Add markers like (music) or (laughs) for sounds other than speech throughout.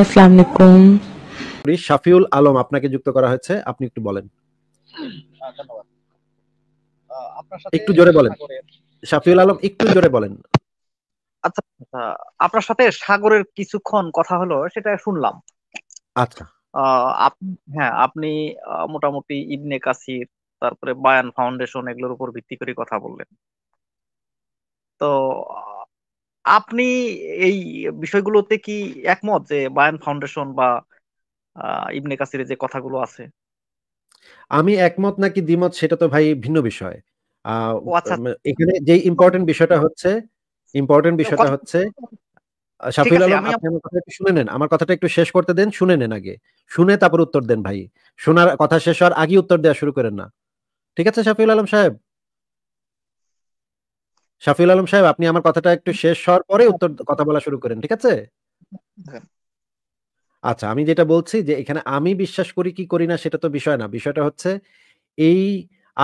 আসসালামু আলাইকুম শাফিউল আলম আপনাকে যুক্ত করা হয়েছে আপনি একটু বলেন হ্যাঁ, একটু জোরে বলেন শাফিউল আলম একটু জোরে বলেন আচ্ছা আপনার সাথে সাগরের কিছুক্ষণ কথা হলো সেটা শুনলাম আচ্ছা হ্যাঁ আপনি মোটামুটি ইবনে কাসির তারপরে বায়ান ফাউন্ডেশন এগুলোর উপর ভিত্তি করে কথা বললেন তো আপনি এই বিষয়গুলোতে কি একমত যে বায়ান ফাউন্ডেশন বা ইবনে কাসির যে কথাগুলো আছে আমি একমত নাকি দ্বিমত সেটা তো ভাই ভিন্ন বিষয় আচ্ছা। মানে এখানে যে ইম্পর্টেন্ট বিষয়টা হচ্ছে ইম্পর্টেন্ট বিষয়টা হচ্ছে শাফিল আলম আপনি আমার কথাটা শুনে নেন আমার কথাটা একটু শেষ করতে দেন শুনে নেন আগে শুনে তারপর উত্তর দেন ভাই শোনার কথা শেষ হওয়ার আগে উত্তর দেওয়া শুরু করেন না ঠিক আছে শাফিউল আলম সাহেব শাফিউল আলম সাহেব আপনি আমার কথাটা একটু শেষ হওয়ার পরে উত্তর কথা বলা শুরু করেন ঠিক আছে হ্যাঁ। আচ্ছা আমি যেটা বলছি যে এখানে আমি বিশ্বাস করি কি করি না সেটা তো বিষয় না বিষয়টা হচ্ছে এই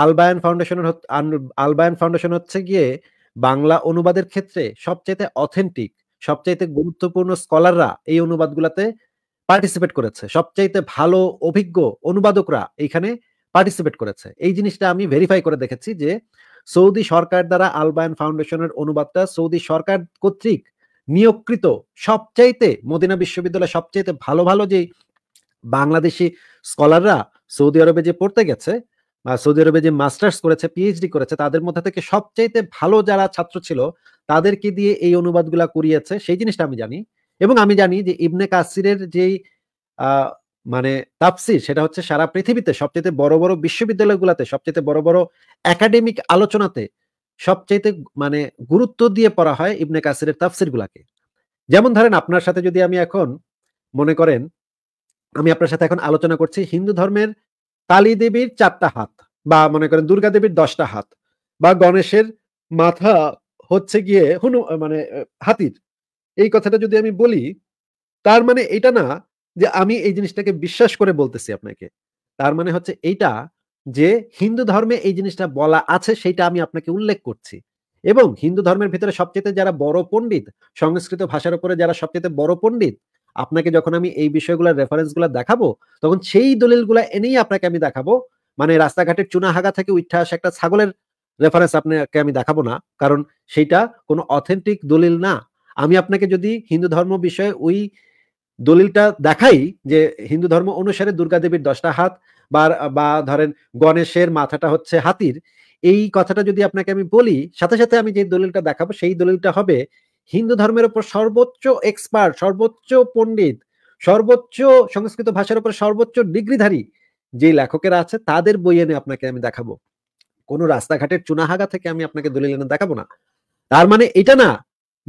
আলবায়ন ফাউন্ডেশনের আলবায়ন ফাউন্ডেশন হচ্ছে গিয়ে বাংলা অনুবাদের ক্ষেত্রে সবচেয়ে অথেন্টিক সবচাইতে গুরুত্বপূর্ণ স্কলাররা এই অনুবাদগুলাতে পার্টিসিপেট করেছে সবচাইতে ভালো অভিজ্ঞ অনুবাদকরা এখানে পার্টিসিপেট করেছে এই জিনিসটা আমি ভেরিফাই করে দেখেছি যে সৌদি সরকার দ্বারা আলবায়ন ফাউন্ডেশনের অনুবাদটা সৌদি সরকার কর্তৃক নিয়োগকৃত সবচাইতে মদিনা বিশ্ববিদ্যালয় সবচাইতে ভালো ভালো যে বাংলাদেশি স্কলাররা সৌদি আরবে যে পড়তে গেছে বা সৌদি আরবে যে মাস্টার্স করেছে পিএইচডি করেছে তাদের মধ্যে থেকে সবচাইতে ভালো যারা ছাত্র ছিল তাদেরকে দিয়ে এই অনুবাদগুলা করিয়েছে সেই জিনিসটা আমি জানি এবং আমি জানি যে ইবনে কাসিরের যেই মানে তাপসির সেটা হচ্ছে সারা পৃথিবীতে সবচেয়ে বড় বড় বিশ্ববিদ্যালয়গুলোতে সবচেয়ে বড় বড় একাডেমিক আলোচনাতে সবচেয়ে মানে গুরুত্ব দিয়ে পড়া হয় ইবনে কাসিরের তাফসির গুলাকে যেমন ধরেন আপনার সাথে যদি আমি এখন মনে করেন আমি আপনার সাথে এখন আলোচনা করছি হিন্দু ধর্মের কালী দেবীর চারটা হাত বা মনে করেন দুর্গা দেবীর দশটা হাত বা গণেশের মাথা হচ্ছে গিয়ে হনু মানে হাতির এই কথাটা যদি আমি বলি তার মানে এটা না যে আমি এই জিনিসটাকে বিশ্বাস করে বলতেছি আপনাকে তার মানে হচ্ছে এইটা যে হিন্দু ধর্মে এই জিনিসটা বলা আছে সেটা আমি আপনাকে উল্লেখ করছি এবং হিন্দু ধর্মের ভিতরে সবচেয়ে যারা বড় পণ্ডিত সংস্কৃত ভাষার উপরে যারা সবচেয়ে বড় পণ্ডিত আপনাকে যখন আমি এই বিষয়গুলোর রেফারেন্স গুলা দেখাবো তখন সেই দলিলগুলা এনেই আপনাকে আমি দেখাবো মানে রাস্তাঘাটের চুনা হাগা থেকে উঠে আসা একটা ছাগলের রেফারেন্স আপনাকে আমি দেখাবো না কারণ সেটা কোনো অথেন্টিক দলিল না আমি আপনাকে যদি হিন্দু ধর্ম বিষয়ে ওই দলিলটা দেখাই যে হিন্দু ধর্ম অনুসারে দুর্গাদেবীর দশটা হাত বা বা ধরেন গণেশের মাথাটা হচ্ছে হাতির এই কথাটা যদি আপনাকে আমি বলি সাথে সাথে আমি যে দলিলটা দেখাবো সেই দলিলটা হবে হিন্দু ধর্মের উপর সর্বোচ্চ এক্সপার্ট সর্বোচ্চ পণ্ডিত সর্বোচ্চ সংস্কৃত ভাষার উপর সর্বোচ্চ ডিগ্রিধারী যে লেখকেরা আছে তাদের বই এনে আপনাকে আমি দেখাবো কোনো রাস্তাঘাটের চুনাহাগা থেকে আমি আপনাকে দলিল এনে দেখাবো না তার মানে এটা না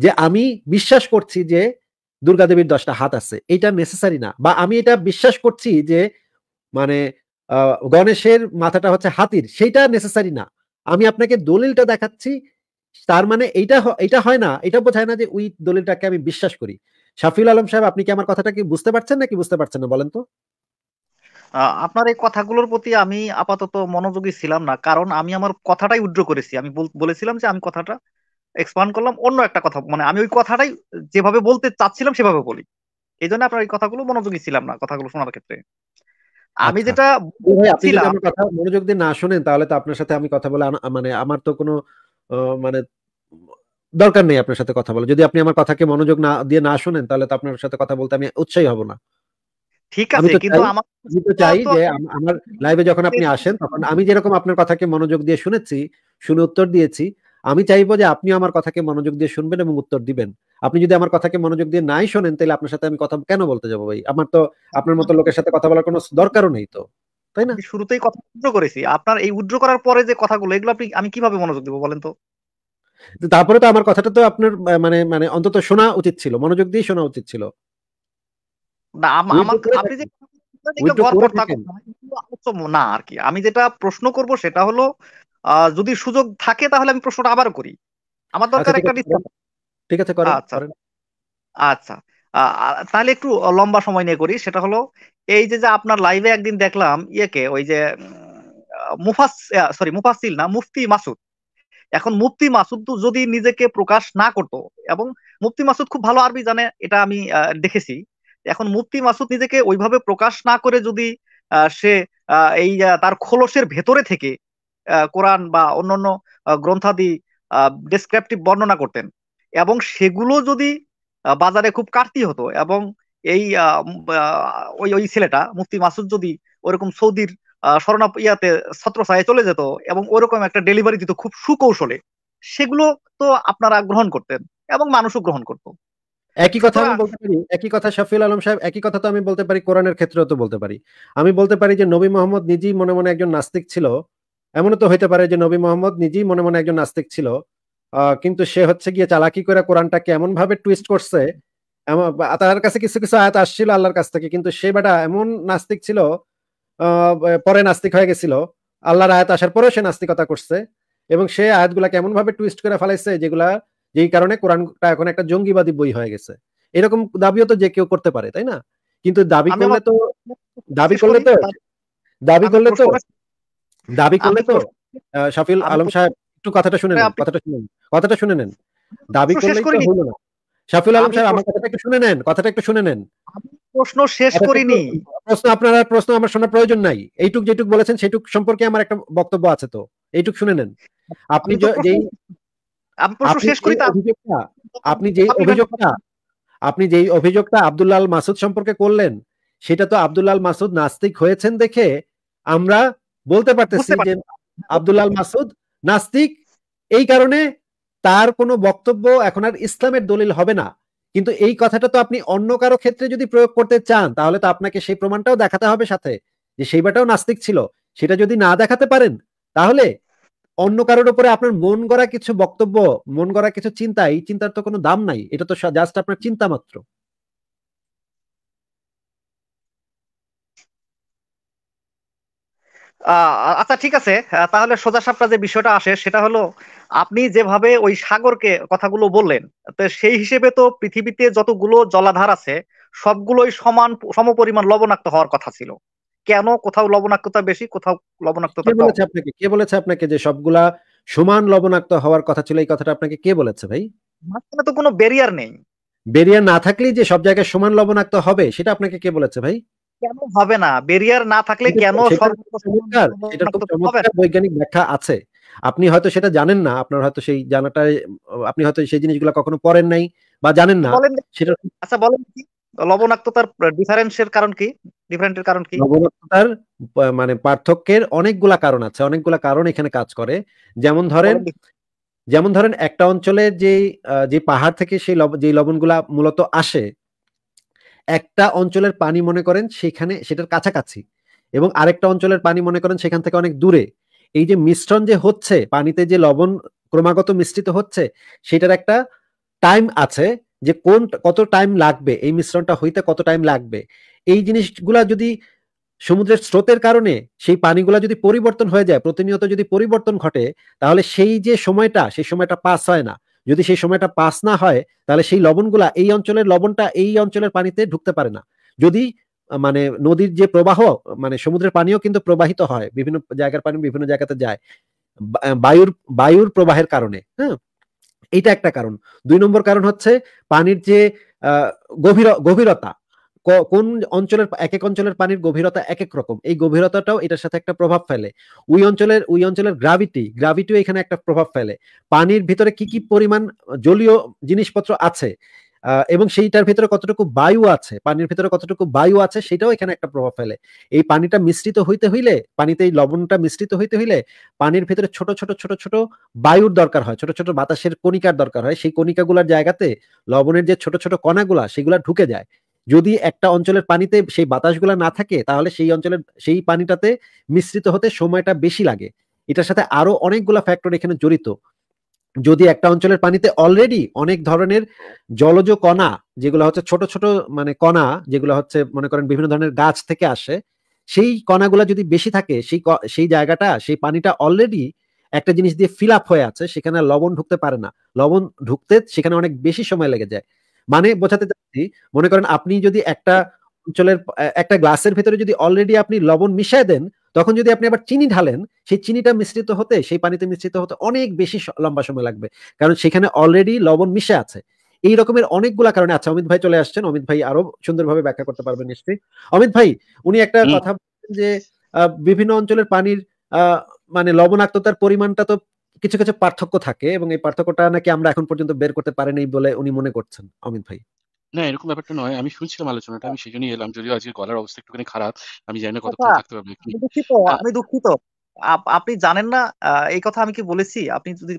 যে আমি বিশ্বাস করছি যে দুর্গাদেবীর দশটা হাত আছে এটা নেসেসারি না বা আমি এটা বিশ্বাস করছি যে মানে গণেশের মাথাটা হচ্ছে হাতির সেটা নেসেসারি না আমি আপনাকে দলিলটা দেখাচ্ছি তার মানে এটা এটা হয় না এটা বোঝায় না যে ওই দলিলটাকে আমি বিশ্বাস করি সাফিউল আলম সাহেব আপনি কি আমার কথাটা কি বুঝতে পারছেন নাকি বুঝতে পারছেন না বলেন তো আপনার এই কথাগুলোর প্রতি আমি আপাতত মনোযোগী ছিলাম না কারণ আমি আমার কথাটাই উড্র করেছি আমি বলেছিলাম যে আমি কথাটা এক্সপান্ড করলাম অন্য একটা কথা মানে আমি ওই কথাটাই যেভাবে বলতে চাচ্ছিলাম সেভাবে বলি এই জন্য আপনার এই কথাগুলো মনোযোগী ছিলাম না কথাগুলো শোনার ক্ষেত্রে আমি আচ্ছা। যেটা কথা মনোযোগ দিয়ে না শোনেন তাহলে তো আপনার সাথে আমি কথা বলে মানে আমার তো কোনো মানে দরকার নেই আপনার সাথে কথা বলা যদি আপনি আমার কথাকে মনোযোগ না দিয়ে না শোনেন তাহলে তো আপনার সাথে কথা বলতে আমি উৎসাহী হব না ঠিক আছে কিন্তু আমার চাই যে আমার লাইভে যখন আপনি আসেন তখন আমি যেরকম আপনার কথাকে মনোযোগ দিয়ে শুনেছি শুনে উত্তর দিয়েছি আমি চাইবো যে আপনি আমার কথাকে মনোযোগ দিয়ে শুনবেন এবং উত্তর দিবেন আপনি যদি আমার কথাকে মনোযোগ দিয়ে নাই শোনেন তাহলে আপনার সাথে আমি কথা কেন বলতে যাবো ভাই আমার তো আপনার মতো লোকের সাথে কথা বলার কোনো দরকারও নেই তো তাই না শুরুতেই কথা উদ্র করেছি আপনার এই উদ্র করার পরে যে কথাগুলো এগুলো আপনি আমি কিভাবে মনোযোগ দিব বলেন তো তারপরে তো আমার কথাটা তো আপনার মানে মানে অন্তত শোনা উচিত ছিল মনোযোগ দিয়ে শোনা উচিত ছিল না আর কি আমি যেটা প্রশ্ন করব সেটা হলো যদি সুযোগ থাকে তাহলে আমি প্রশ্নটা আবার করি আমার আচ্ছা, দরকার একটা ঠিক আছে আচ্ছা আচ্ছা তাহলে একটু লম্বা সময় নিয়ে করি সেটা হলো এই যে আপনার লাইভে একদিন দেখলাম ইয়েকে ওই যে মুফাস সরি মুফাসিল না মুফতি মাসুদ এখন মুফতি মাসুদ তো যদি নিজেকে প্রকাশ না করতো এবং মুফতি মাসুদ খুব ভালো আরবি জানে এটা আমি দেখেছি এখন মুফতি মাসুদ নিজেকে ওইভাবে প্রকাশ না করে যদি সে এই তার খোলসের ভেতরে থেকে কোরআন বা অন্যান্য গ্রন্থাদি ডেসক্রিপটিভ বর্ণনা করতেন এবং সেগুলো যদি বাজারে খুব কাটতি হতো এবং এই ওই ওই ছেলেটা মুফতি মাসুদ যদি ওরকম সৌদির স্মরণ ইয়াতে ছত্রছায় চলে যেত এবং ওরকম একটা ডেলিভারি দিত খুব সুকৌশলে সেগুলো তো আপনারা গ্রহণ করতেন এবং মানুষও গ্রহণ করত একই কথা আমি বলতে পারি একই কথা শফিল আলম সাহেব একই কথা তো আমি বলতে পারি কোরআনের ক্ষেত্রেও তো বলতে পারি আমি বলতে পারি যে নবী মোহাম্মদ নিজেই মনে মনে একজন নাস্তিক ছিল এমনও তো হইতে পারে যে নবী মোহাম্মদ নিজেই মনে মনে একজন নাস্তিক ছিল কিন্তু সে হচ্ছে গিয়ে চালাকি করে কোরআনটাকে এমন ভাবে টুইস্ট করছে তার কাছে কিছু কিছু আয়াত আসছিল আল্লাহর কাছ থেকে কিন্তু সে বেটা এমন নাস্তিক ছিল পরে নাস্তিক হয়ে গেছিল আল্লাহর আয়াত আসার পরেও সে নাস্তিকতা করছে এবং সে আয়াতগুলাকে এমন ভাবে টুইস্ট করে ফেলাইছে যেগুলা যেই কারণে কোরআনটা এখন একটা জঙ্গিবাদী বই হয়ে গেছে এরকম দাবিও তো যে কেউ করতে পারে তাই না কিন্তু দাবি করলে তো দাবি করলে তো দাবি করলে তো দাবি করলে তো শাফিল আলম সাহেব একটু কথাটা শুনে নেন কথাটা শুনে নেন কথাটা শুনে নেন দাবি করলে তো হলো না শাফিল আলম সাহেব আমার কথাটা একটু শুনে নেন কথাটা একটু শুনে নেন প্রশ্ন শেষ করিনি প্রশ্ন আপনার আর প্রশ্ন আমার শোনার প্রয়োজন নাই এইটুক যেটুক বলেছেন সেটুক সম্পর্কে আমার একটা বক্তব্য আছে তো এইটুক শুনে নেন আপনি যেই আপনি যেই অভিযোগটা আপনি যেই অভিযোগটা আব্দুল্লাল মাসুদ সম্পর্কে করলেন সেটা তো আব্দুল্লাল মাসুদ নাস্তিক হয়েছেন দেখে আমরা বলতে পারতেছি যে আব্দুল্লাহ মাসুদ নাস্তিক এই কারণে তার কোনো বক্তব্য এখন আর ইসলামের দলিল হবে না কিন্তু এই কথাটা তো আপনি অন্য কারো ক্ষেত্রে যদি প্রয়োগ করতে চান তাহলে তো আপনাকে সেই প্রমাণটাও দেখাতে হবে সাথে যে সেই বাটাও নাস্তিক ছিল সেটা যদি না দেখাতে পারেন তাহলে অন্য কারোর উপরে আপনার মন গড়া কিছু বক্তব্য মন গড়া কিছু চিন্তা এই চিন্তার তো কোনো দাম নাই এটা তো জাস্ট আপনার চিন্তা মাত্র আচ্ছা ঠিক আছে তাহলে সোজা সাপটা যে বিষয়টা আসে সেটা হলো আপনি যেভাবে ওই সাগরকে কথাগুলো বললেন তো সেই হিসেবে তো পৃথিবীতে যতগুলো জলাধার আছে সবগুলোই সমান সমপরিমাণ লবণাক্ত হওয়ার কথা ছিল কেন কোথাও লবণাক্ততা বেশি কোথাও লবণাক্ততা বলেছে আপনাকে কে বলেছে আপনাকে যে সবগুলা সমান লবণাক্ত হওয়ার কথা ছিল এই কথাটা আপনাকে কে বলেছে ভাই মাঝখানে তো কোনো ব্যারিয়ার নেই ব্যারিয়ার না থাকলেই যে সব জায়গায় সমান লবণাক্ত হবে সেটা আপনাকে কে বলেছে ভাই কেন হবে না ব্যারিয়ার না থাকলে কেন এটা খুব চমৎকার বৈজ্ঞানিক ব্যাখ্যা আছে আপনি হয়তো সেটা জানেন না আপনার হয়তো সেই জানাটা আপনি হয়তো সেই জিনিসগুলো কখনো পড়েন নাই বা জানেন না সেটা আচ্ছা বলেন কি লবণাক্ততার ডিফারেন্সের কারণ কি ডিফারেন্টের কারণ কি লবণাক্ততার মানে পার্থক্যের অনেকগুলা কারণ আছে অনেকগুলা কারণ এখানে কাজ করে যেমন ধরেন যেমন ধরেন একটা অঞ্চলে যে যে পাহাড় থেকে সেই যে লবণগুলা মূলত আসে একটা অঞ্চলের পানি মনে করেন সেখানে সেটার কাছাকাছি এবং আরেকটা অঞ্চলের পানি মনে করেন সেখান থেকে অনেক দূরে এই যে মিশ্রণ যে হচ্ছে পানিতে যে লবণ ক্রমাগত মিশ্রিত হচ্ছে সেটার একটা টাইম আছে যে কোন কত টাইম লাগবে এই মিশ্রণটা হইতে কত টাইম লাগবে এই জিনিসগুলা যদি সমুদ্রের স্রোতের কারণে সেই পানিগুলা যদি পরিবর্তন হয়ে যায় প্রতিনিয়ত যদি পরিবর্তন ঘটে তাহলে সেই যে সময়টা সেই সময়টা পাস হয় না যদি সেই সময়টা পাস না হয় তাহলে সেই লবণগুলা এই অঞ্চলের লবণটা এই অঞ্চলের পানিতে ঢুকতে পারে না যদি মানে নদীর যে প্রবাহ মানে সমুদ্রের পানিও কিন্তু প্রবাহিত হয় বিভিন্ন জায়গার পানি বিভিন্ন জায়গাতে যায় বায়ুর বায়ুর প্রবাহের কারণে হ্যাঁ এটা একটা কারণ দুই নম্বর কারণ হচ্ছে পানির যে গভীর গভীরতা কোন অঞ্চলের এক এক অঞ্চলের পানির গভীরতা এক এক রকম এই গভীরতাটাও এটার সাথে একটা প্রভাব ফেলে ওই অঞ্চলের ওই অঞ্চলের গ্রাভিটি গ্রাভিটিও এখানে একটা প্রভাব ফেলে পানির ভিতরে কি কি পরিমাণ জলীয় জিনিসপত্র আছে এবং সেইটার ভিতরে কতটুকু বায়ু আছে পানির ভিতরে কতটুকু বায়ু আছে সেটাও এখানে একটা প্রভাব ফেলে এই পানিটা মিশ্রিত হইতে হইলে পানিতে এই লবণটা মিশ্রিত হইতে হইলে পানির ভিতরে ছোট ছোট ছোট ছোট বায়ুর দরকার হয় ছোট ছোট বাতাসের কণিকার দরকার হয় সেই কণিকাগুলার জায়গাতে লবণের যে ছোট ছোট কণাগুলা সেগুলা ঢুকে যায় যদি একটা অঞ্চলের পানিতে সেই বাতাসগুলা না থাকে তাহলে সেই অঞ্চলের সেই পানিটাতে মিশ্রিত হতে সময়টা বেশি লাগে এটার সাথে আরো অনেকগুলো ফ্যাক্টর এখানে জড়িত যদি একটা অঞ্চলের পানিতে অলরেডি অনেক ধরনের জলজ কণা যেগুলো হচ্ছে ছোট ছোট মানে কণা যেগুলো হচ্ছে মনে করেন বিভিন্ন ধরনের গাছ থেকে আসে সেই কণাগুলো যদি বেশি থাকে সেই সেই জায়গাটা সেই পানিটা অলরেডি একটা জিনিস দিয়ে ফিল আপ হয়ে আছে সেখানে লবণ ঢুকতে পারে না লবণ ঢুকতে সেখানে অনেক বেশি সময় লেগে যায় মানে বোঝাতে চাচ্ছি মনে করেন আপনি যদি একটা অঞ্চলের একটা গ্লাসের ভিতরে যদি অলরেডি আপনি লবণ মিশায় দেন তখন যদি আপনি আবার চিনি ঢালেন সেই চিনিটা মিশ্রিত হতে সেই পানিতে মিশ্রিত হতে অনেক বেশি লম্বা সময় লাগবে কারণ সেখানে অলরেডি লবণ মিশে আছে এই রকমের অনেকগুলা কারণে আচ্ছা অমিত ভাই চলে আসছেন অমিত ভাই আরো সুন্দরভাবে ব্যাখ্যা করতে পারবেন নিশ্চয়ই অমিত ভাই উনি একটা কথা যে বিভিন্ন অঞ্চলের পানির মানে লবণাক্ততার পরিমাণটা তো কিছু কিছু পার্থক্য থাকে এবং এই পার্থক্যটা নাকি আমরা এখন পর্যন্ত বের করতে পারিনি বলে উনি মনে করছেন অমিত ভাই না এরকম ব্যাপারটা নয় আমি শুনছিলাম আলোচনাটা আমি সেই জন্যই এলাম যদিও আজকে গলার অবস্থা একটুখানি খারাপ আমি জানি না আচ্ছা, কতক্ষণ থাকতে পারবো দুঃখিত আমি দুঃখিত আপনি জানেন না এই কথা আমি কি বলেছি আপনি যদি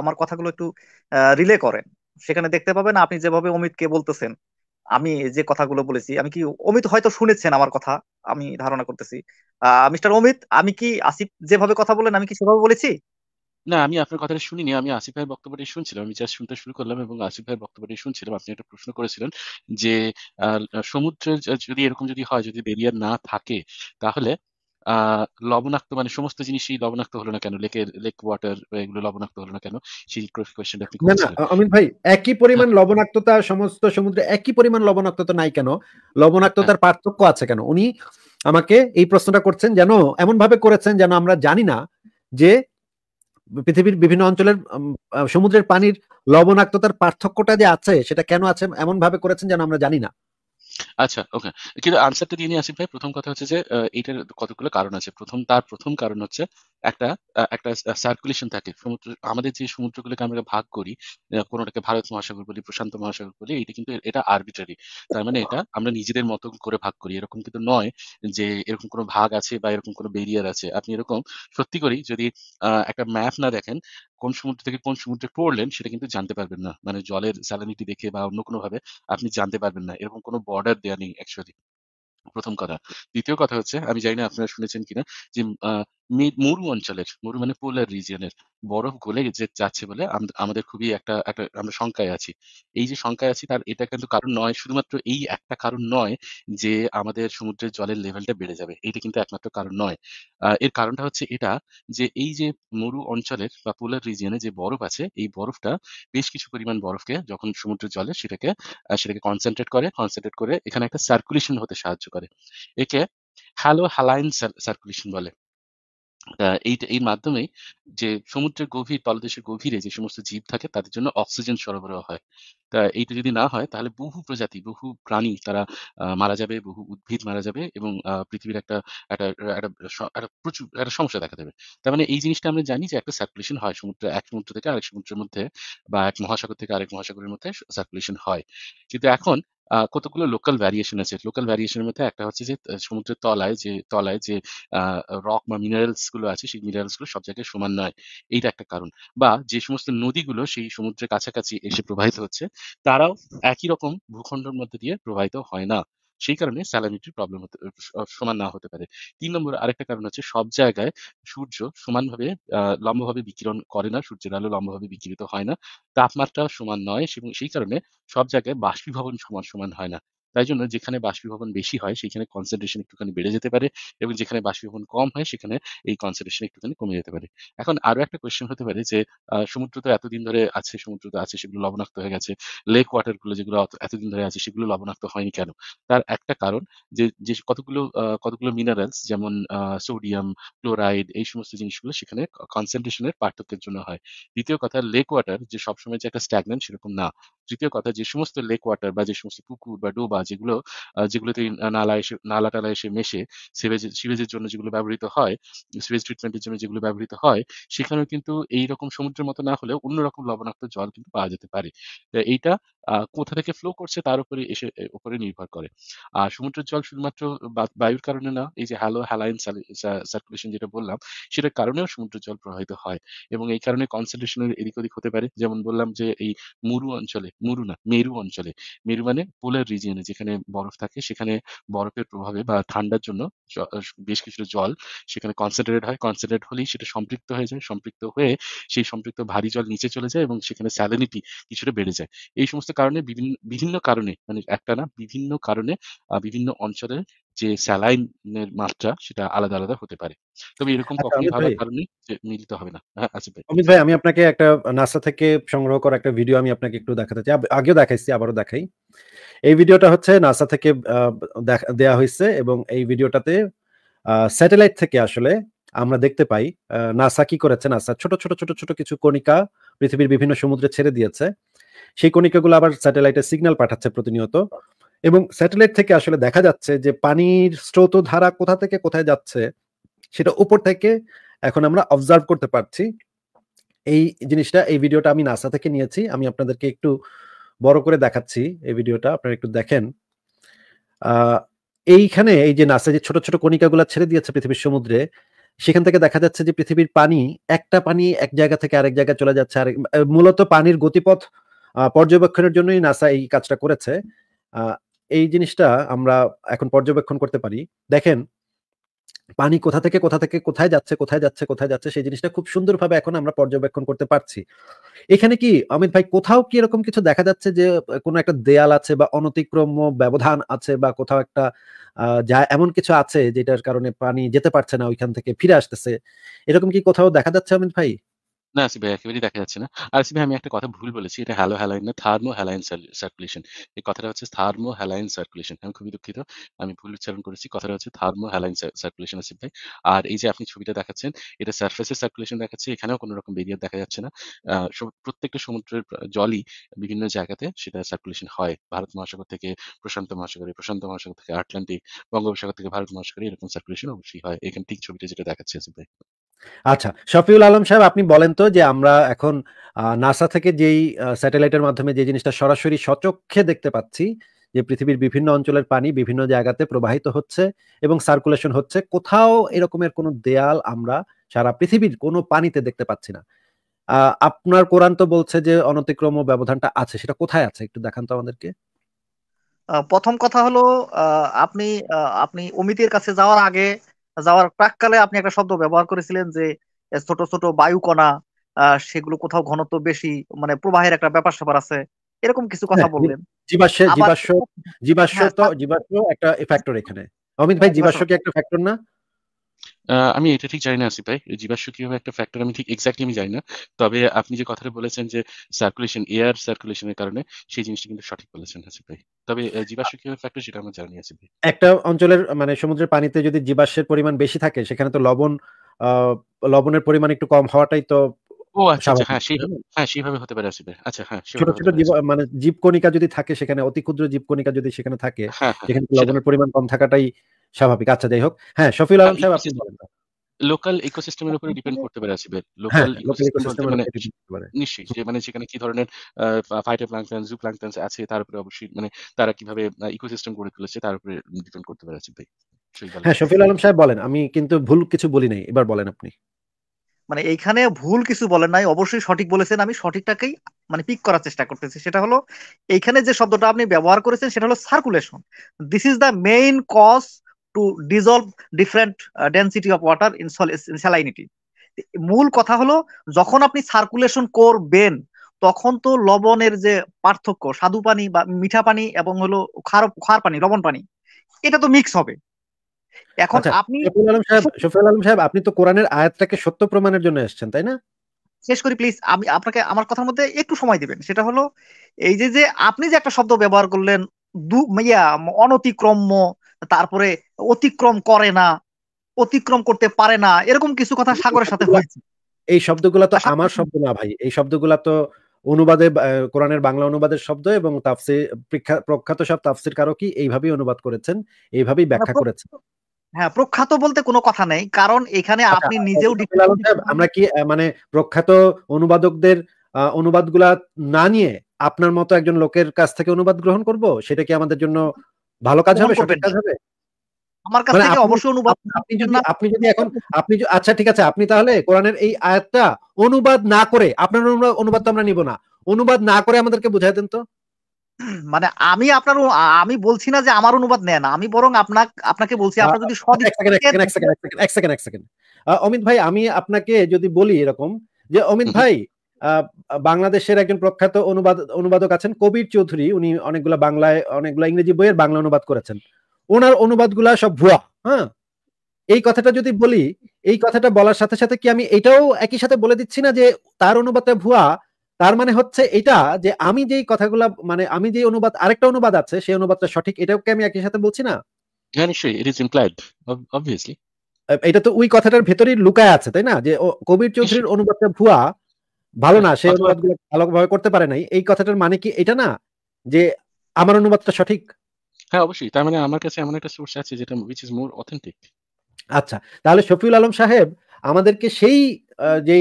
আমার কথাগুলো একটু রিলে করেন সেখানে দেখতে পাবেন আপনি যেভাবে অমিতকে বলতেছেন আমি যে কথাগুলো বলেছি আমি কি অমিত হয়তো শুনেছেন আমার কথা আমি ধারণা করতেছি আহ মিস্টার অমিত আমি কি আসিফ যেভাবে কথা বলেন আমি কি সেভাবে বলেছি না, আমি আপনার কথাটা শুনিনি। আমি আসিফ ভাইয়ের বক্তব্যটি শুনছিলাম। আমি জাস্ট শুনতে শুরু করলাম এবং আসিফ ভাইয়ের বক্তব্যটি শুনছিলাম। আপনি একটা প্রশ্ন করেছিলেন যে সমুদ্রে যদি এরকম যদি হয় যদি বেরিয়ার না থাকে তাহলে আ লবণাক্ত মানে সমস্ত জিনিসই লবণাক্ত হলো না কেন? লেকের লেক ওয়াটার এগুলো লবণাক্ত হলো না কেন? সেই ক্রস কোয়েশ্চেনটা আপনি না, না। ভাই একই পরিমাণ হ্যাঁ। লবণাক্ততা সমস্ত সমুদ্রে একই পরিমাণ লবণাক্ততা নাই কেন? লবণাক্ততার হ্যাঁ। পার্থক্য আছে কেন? উনি আমাকে এই প্রশ্নটা করছেন যেন এমন ভাবে করেছেন যেন আমরা জানি না যে পৃথিবীর বিভিন্ন অঞ্চলের সমুদ্রের পানির লবণাক্ততার পার্থক্যটা যে আছে সেটা কেন আছে এমন ভাবে করেছেন যেন আমরা জানি না আচ্ছা ওকে কিন্তু আনসারটা দিয়ে নিয়ে আসিফ ভাই প্রথম কথা হচ্ছে যে এইটার কতগুলো কারণ আছে প্রথম তার প্রথম কারণ হচ্ছে একটা একটা সার্কুলেশন থাকে সমুদ্র আমাদের যে সমুদ্রগুলোকে আমরা ভাগ করি কোনোটাকে ভারত মহাসাগর বলি প্রশান্ত মহাসাগর বলি এটা কিন্তু এটা আরবিটারি তার মানে এটা আমরা নিজেদের মতো করে ভাগ করি এরকম কিন্তু নয় যে এরকম কোনো ভাগ আছে বা এরকম কোনো বেরিয়ার আছে আপনি এরকম সত্যি করি যদি একটা ম্যাপ না দেখেন কোন সমুদ্র থেকে কোন সমুদ্রে পড়লেন সেটা কিন্তু জানতে পারবেন না মানে জলের স্যালানিটি দেখে বা অন্য কোনো ভাবে আপনি জানতে পারবেন না এরকম কোনো বর্ডার দেওয়া নেই অ্যাকচুয়ালি প্রথম কথা দ্বিতীয় কথা হচ্ছে আমি জানি না আপনারা শুনেছেন কিনা যে মরু অঞ্চলের মরু মানে পোলার রিজিয়নের বরফ গলে যাচ্ছে বলে আমাদের খুবই একটা একটা আমরা শঙ্কায় আছি এই যে শঙ্কায় আছি তার এটা কিন্তু কারণ নয় শুধুমাত্র এই একটা কারণ নয় যে আমাদের সমুদ্রের জলের লেভেলটা বেড়ে যাবে এটা কিন্তু একমাত্র কারণ নয় এর কারণটা হচ্ছে এটা যে এই যে মরু অঞ্চলের বা পোলার রিজিয়নে যে বরফ আছে এই বরফটা বেশ কিছু পরিমাণ বরফকে যখন সমুদ্রের জলে সেটাকে সেটাকে কনসেন্ট্রেট করে কনসেন্ট্রেট করে এখানে একটা সার্কুলেশন হতে সাহায্য করে একে হ্যালো হালাইন সার্কুলেশন বলে এই মাধ্যমে যে সমুদ্রের গভীর তলদেশের গভীরে যে সমস্ত জীব থাকে তাদের জন্য অক্সিজেন সরবরাহ হয় তা এইটা যদি না হয় তাহলে বহু প্রজাতি বহু প্রাণী তারা মারা যাবে বহু উদ্ভিদ মারা যাবে এবং পৃথিবীর একটা একটা একটা প্রচুর একটা সমস্যা দেখা দেবে তার মানে এই জিনিসটা আমরা জানি যে একটা সার্কুলেশন হয় সমুদ্র এক সমুদ্র থেকে আরেক সমুদ্রের মধ্যে বা এক মহাসাগর থেকে আরেক মহাসাগরের মধ্যে সার্কুলেশন হয় কিন্তু এখন কতগুলো লোকাল ভ্যারিয়েশন আছে লোকাল ভ্যারিয়েশনের মধ্যে একটা হচ্ছে যে সমুদ্রের তলায় যে তলায় যে রক বা মিনারেলস গুলো আছে সেই মিনারেলস গুলো সব জায়গায় সমান নয় এইটা একটা কারণ বা যে সমস্ত নদীগুলো সেই সমুদ্রের কাছাকাছি এসে প্রবাহিত হচ্ছে তারাও একই রকম ভূখণ্ডের মধ্যে দিয়ে প্রবাহিত হয় না সেই কারণে স্যালানিটির প্রবলেম হতে সমান না হতে পারে তিন নম্বর আরেকটা কারণ হচ্ছে সব জায়গায় সূর্য সমানভাবে লম্বভাবে বিকিরণ করে না সূর্যের আলো লম্বভাবে বিকিরিত হয় না তাপমাত্রা সমান নয় এবং সেই কারণে সব জায়গায় বাষ্পীভবন সমান সমান হয় না তাই জন্য যেখানে বাষ্পীভবন বেশি হয় সেখানে কনসেন্ট্রেশন একটুখানি বেড়ে যেতে পারে এবং যেখানে বাষ্পীভবন কম হয় সেখানে এই কনসেন্ট্রেশন একটুখানি কমে যেতে পারে এখন আরো একটা কোয়েশ্চেন হতে পারে যে সমুদ্র তো এতদিন ধরে আছে সমুদ্র তো আছে সেগুলো লবণাক্ত হয়ে গেছে লেক ওয়াটার গুলো যেগুলো এতদিন ধরে আছে সেগুলো লবণাক্ত হয়নি কেন তার একটা কারণ যে যে কতগুলো কতগুলো মিনারেলস যেমন সোডিয়াম ক্লোরাইড এই সমস্ত জিনিসগুলো সেখানে কনসেন্ট্রেশনের পার্থক্যের জন্য হয় দ্বিতীয় কথা লেক ওয়াটার যে সবসময় যে একটা স্ট্যাগনেন্ট সেরকম না তৃতীয় কথা যে সমস্ত লেক ওয়াটার বা যে সমস্ত পুকুর বা ডোবা যেগুলো যেগুলোতে নালা এসে নালা টালা এসে মেশে সিভেজ সিভেজের জন্য যেগুলো ব্যবহৃত হয় সিভেজ ট্রিটমেন্টের জন্য যেগুলো ব্যবহৃত হয় সেখানেও কিন্তু এই রকম সমুদ্রের মতো না হলেও অন্যরকম লবণাক্ত জল কিন্তু পাওয়া যেতে পারে এইটা কোথা থেকে ফ্লো করছে তার উপরে এসে উপরে নির্ভর করে আর সমুদ্রের জল শুধুমাত্র বায়ুর কারণে না এই যে হ্যালো হ্যালাইন সার্কুলেশন যেটা বললাম সেটার কারণেও সমুদ্রের জল প্রবাহিত হয় এবং এই কারণে কনসেন্ট্রেশনের এদিক ওদিক হতে পারে যেমন বললাম যে এই মরু অঞ্চলে মরু না মেরু অঞ্চলে মেরু মানে পোলার রিজিয়নে যেখানে বরফ থাকে সেখানে বরফের প্রভাবে বা ঠান্ডার জন্য বেশ কিছু জল সেখানে কনসেন্ট্রেট হয় কনসেন্ট্রেট হলেই সেটা সম্পৃক্ত হয়ে যায় সম্পৃক্ত হয়ে সেই সম্পৃক্ত ভারী জল নিচে চলে যায় এবং সেখানে স্যালিনিটি কিছুটা বেড়ে যায় এই সমস্ত কারণে বিভিন্ন বিভিন্ন কারণে মানে একটা না বিভিন্ন কারণে বিভিন্ন অঞ্চলে যে স্যালাইনের মাত্রা সেটা আলাদা আলাদা হতে পারে তবে এরকম আচ্ছা, কখনোই হওয়ার কারণে মিলিত হবে না হ্যাঁ, আচ্ছা ভাই অমিত ভাই আমি আপনাকে একটা নাসা থেকে সংগ্রহ করা একটা ভিডিও আমি আপনাকে একটু দেখাতে চাই আগেও দেখাইছি আবারও দেখাই এই ভিডিওটা হচ্ছে নাসা থেকে দেয়া হয়েছে এবং এই ভিডিওটাতে স্যাটেলাইট থেকে আসলে আমরা দেখতে পাই নাসা কি করেছে নাসা ছোট ছোট ছোট ছোট কিছু কণিকা পৃথিবীর বিভিন্ন সমুদ্রে ছেড়ে দিয়েছে সেই কণিকাগুলো আবার স্যাটেলাইটের সিগন্যাল পাঠাচ্ছে প্রতিনিয়ত এবং স্যাটেলাইট থেকে আসলে দেখা যাচ্ছে যে পানির স্রোত ধারা কোথা থেকে কোথায় যাচ্ছে সেটা উপর থেকে এখন আমরা অবজার্ভ করতে পারছি এই জিনিসটা এই ভিডিওটা আমি নাসা থেকে নিয়েছি আমি আপনাদেরকে একটু বড় করে দেখাচ্ছি এই ভিডিওটা আপনারা একটু দেখেন এইখানে এই যে নাসা যে ছোট ছোট কণিকাগুলো ছেড়ে দিয়েছে পৃথিবীর সমুদ্রে সেখান থেকে দেখা যাচ্ছে যে পৃথিবীর পানি একটা পানি এক জায়গা থেকে আরেক জায়গায় চলে যাচ্ছে আর মূলত পানির গতিপথ পর্যবেক্ষণের জন্যই নাসা এই কাজটা করেছে এই জিনিসটা আমরা এখন পর্যবেক্ষণ করতে পারি দেখেন পানি কোথা থেকে কোথা থেকে কোথায় যাচ্ছে কোথায় যাচ্ছে কোথায় যাচ্ছে সেই জিনিসটা খুব সুন্দরভাবে এখন আমরা পর্যবেক্ষণ করতে পারছি এখানে কি অমিত ভাই কোথাও কি এরকম কিছু দেখা যাচ্ছে যে কোনো একটা দেয়াল আছে বা অনতিক্রম ব্যবধান আছে বা কোথাও একটা যা এমন কিছু আছে যেটার কারণে পানি যেতে পারছে না ওইখান থেকে ফিরে আসতেছে এরকম কি কোথাও দেখা যাচ্ছে অমিত ভাই না আসিফ ভাই একেবারেই দেখা যাচ্ছে না আর আসিফ ভাই আমি একটা কথা ভুল বলেছি এটা হ্যালো হ্যালাইন না থার্মো হ্যালাইন সার্কুলেশন এই কথাটা হচ্ছে থার্মো হ্যালাইন সার্কুলেশন আমি খুবই দুঃখিত আমি ভুল উচ্চারণ করেছি কথাটা হচ্ছে থার্মো হ্যালাইন সার্কুলেশন ভাই আর এই যে আপনি ছবিটা দেখাচ্ছেন এটা সার্কুলেশন দেখাচ্ছে এখানেও কোনো রকম বেরিয়ার দেখা যাচ্ছে না প্রত্যেকটা সমুদ্রের জলই বিভিন্ন জায়গাতে সেটা সার্কুলেশন হয় ভারত মহাসাগর থেকে প্রশান্ত মহাসাগরে প্রশান্ত মহাসাগর থেকে আটলান্টিক বঙ্গোপসাগর থেকে ভারত মহাসাগরে এরকম সার্কুলেশন অবশ্যই হয় এখানে ঠিক ছবিটা যেটা দেখাচ্ছে ভাই আচ্ছা শফিউল আলম সাহেব আপনি বলেন তো যে আমরা এখন নাসা থেকে যেই স্যাটেলাইটের মাধ্যমে যে জিনিসটা সরাসরি সচক্ষে দেখতে পাচ্ছি যে পৃথিবীর বিভিন্ন অঞ্চলের পানি বিভিন্ন জায়গাতে প্রবাহিত হচ্ছে এবং সার্কুলেশন হচ্ছে কোথাও এরকমের কোনো দেয়াল আমরা সারা পৃথিবীর কোনো পানিতে দেখতে পাচ্ছি না আপনার কোরআন তো বলছে যে অনতিক্রম ব্যবধানটা আছে সেটা কোথায় আছে একটু দেখান তো আমাদেরকে প্রথম কথা হলো আপনি আপনি অমিতের কাছে যাওয়ার আগে যাওয়ার প্রাককালে আপনি একটা শব্দ ব্যবহার করেছিলেন যে ছোট ছোট বায়ুকণা সেগুলো কোথাও ঘনত্ব বেশি মানে প্রবাহের একটা ব্যাপার স্যাপার আছে এরকম কিছু কথা হ্যাঁ, বললেন জীবাশ্ম জীবাশ্ম হ্যাঁ, জীবাশ্ম তো জীবাশ্ম একটা ফ্যাক্টর এখানে অমিত ভাই জীবাশ্ম কি একটা ফ্যাক্টর না আমি এটা ঠিক জানি না আসিফ ভাই জীবাশ্ম কিভাবে একটা ফ্যাক্টর আমি ঠিক এক্স্যাক্টলি আমি জানি না তবে আপনি যে কথাটা বলেছেন যে সার্কুলেশন এয়ার সার্কুলেশনের কারণে সেই জিনিসটা কিন্তু সঠিক বলেছেন আসিফ ভাই তবে জীবাশ্ম কিভাবে ফ্যাক্টর সেটা আমার জানি আসিফ ভাই একটা অঞ্চলের মানে সমুদ্রের পানিতে যদি জীবাশ্মের পরিমাণ বেশি থাকে সেখানে তো লবণ লবণের পরিমাণ একটু কম হওয়াটাই তো ও আচ্ছা, আচ্ছা হ্যাঁ হ্যাঁ সেইভাবে হতে পারে আসিফ আচ্ছা হ্যাঁ ছোট ছোট মানে জীবকণিকা যদি থাকে সেখানে অতি ক্ষুদ্র জীবকণিকা যদি সেখানে থাকে হ্যাঁ, হ্যাঁ, সেখানে লবণের পরিমাণ কম থাকাটাই স্বাভাবিক আচ্ছা যাই হোক হ্যাঁ শফিউল আলম সাহেব আপনি লোকাল ইকোসিস্টেমের উপরে ডিপেন্ড করতে পারে লোকাল ইকোসিস্টেম হ্যাঁ, মানে নিশ্চয়ই যে মানে সেখানে কি ধরনের আছে তার উপরে অবশ্যই মানে তারা কিভাবে ইকোসিস্টেম গড়ে তুলেছে তার উপরে ডিপেন্ড করতে পারে হ্যাঁ শফিউল আলম সাহেব বলেন আমি কিন্তু ভুল কিছু বলি নাই এবার বলেন আপনি মানে এইখানে ভুল কিছু বলেন নাই অবশ্যই সঠিক বলেছেন আমি সঠিকটাকেই মানে পিক করার চেষ্টা করতেছি সেটা হলো এইখানে যে শব্দটা আপনি ব্যবহার করেছেন সেটা হলো circulation this is the main cause to dissolve different density of water in in, মূল কথা হলো যখন আপনি সার্কুলেশন করবেন তখন তো লবণের যে পার্থক্য সাধু পানি বা মিঠা পানি এবং হলো খার খার পানি লবণ পানি এটা তো মিক্স হবে এখন আচ্ছা, আপনি আলম সাহেব আপনি তো কোরআনের আয়াতটাকে সত্য প্রমাণের জন্য এসেছেন তাই না শেষ করি প্লিজ আমি আপনাকে আমার কথার মধ্যে একটু সময় দিবেন সেটা হলো এই যে যে আপনি যে একটা শব্দ ব্যবহার করলেন দু ইয়া অনতিক্রম্য তারপরে অতিক্রম করে না অতিক্রম করতে পারে না এরকম কিছু কথা সাগরের সাথে হয়েছে এই শব্দগুলো তো আমার শব্দ না ভাই এই শব্দগুলো তো অনুবাদে কোরআনের বাংলা অনুবাদের শব্দ এবং তাফসির প্রখ্যাত সব তাফসির কারকই এইভাবেই অনুবাদ করেছেন এইভাবেই ব্যাখ্যা করেছেন হ্যাঁ প্রখ্যাত বলতে কোনো কথা নেই কারণ এখানে আচ্ছা, আপনি আচ্ছা, আচ্ছা, নিজেও আমরা কি মানে প্রখ্যাত অনুবাদকদের অনুবাদগুলা না নিয়ে আপনার মতো একজন লোকের কাছ থেকে অনুবাদ গ্রহণ করব সেটা কি আমাদের জন্য ভালো কাজ হবে আমার কাছ মানে থেকে অবশ্যই অনুবাদ আপনি যদি আপনি যদি এখন আপনি আচ্ছা ঠিক আছে আপনি তাহলে কোরআনের এই আয়াতটা অনুবাদ না করে আপনার অনুবাদ তো আমরা নিব না অনুবাদ না করে আমাদেরকে বুঝাই দেন তো মানে আমি আপনার আমি বলছি না যে আমার অনুবাদ নেন আমি বরং আপনাকে আপনাকে বলছি আপনার যদি আচ্ছা, এক সেকেন্ড এক সেকেন্ড অমিত ভাই আমি আপনাকে যদি বলি এরকম যে অমিত ভাই বাংলাদেশের একজন প্রখ্যাত অনুবাদ অনুবাদক আছেন কবির চৌধুরী উনি অনেকগুলো বাংলায় অনেকগুলো ইংরেজি বইয়ের বাংলা অনুবাদ করেছেন ওনার অনুবাদগুলা সব ভুয়া হ্যাঁ এই কথাটা যদি বলি এই কথাটা বলার সাথে সাথে কি আমি এটাও একই সাথে বলে দিচ্ছি না যে তার অনুবাদটা ভুয়া তার মানে হচ্ছে এটা যে আমি যেই কথাগুলা মানে আমি যে অনুবাদ আরেকটা অনুবাদ আছে সেই অনুবাদটা সঠিক এটাও কি আমি একই সাথে বলছি না হ্যাঁ, এটা তো ওই কথাটার ভেতরেই লুকায় আছে তাই না যে কবির চৌধুরীর অনুবাদটা ভুয়া ভালো না সে আচ্ছা। অনুবাদগুলো ভালোভাবে করতে পারে নাই এই কথাটার মানে কি এটা না যে আমার অনুবাদটা সঠিক হ্যাঁ অবশ্যই তার মানে আমার কাছে এমন একটা সোর্স আছে যেটা উইচ ইজ মোর অথেন্টিক আচ্ছা তাহলে শফিউল আলম সাহেব আমাদেরকে সেই যে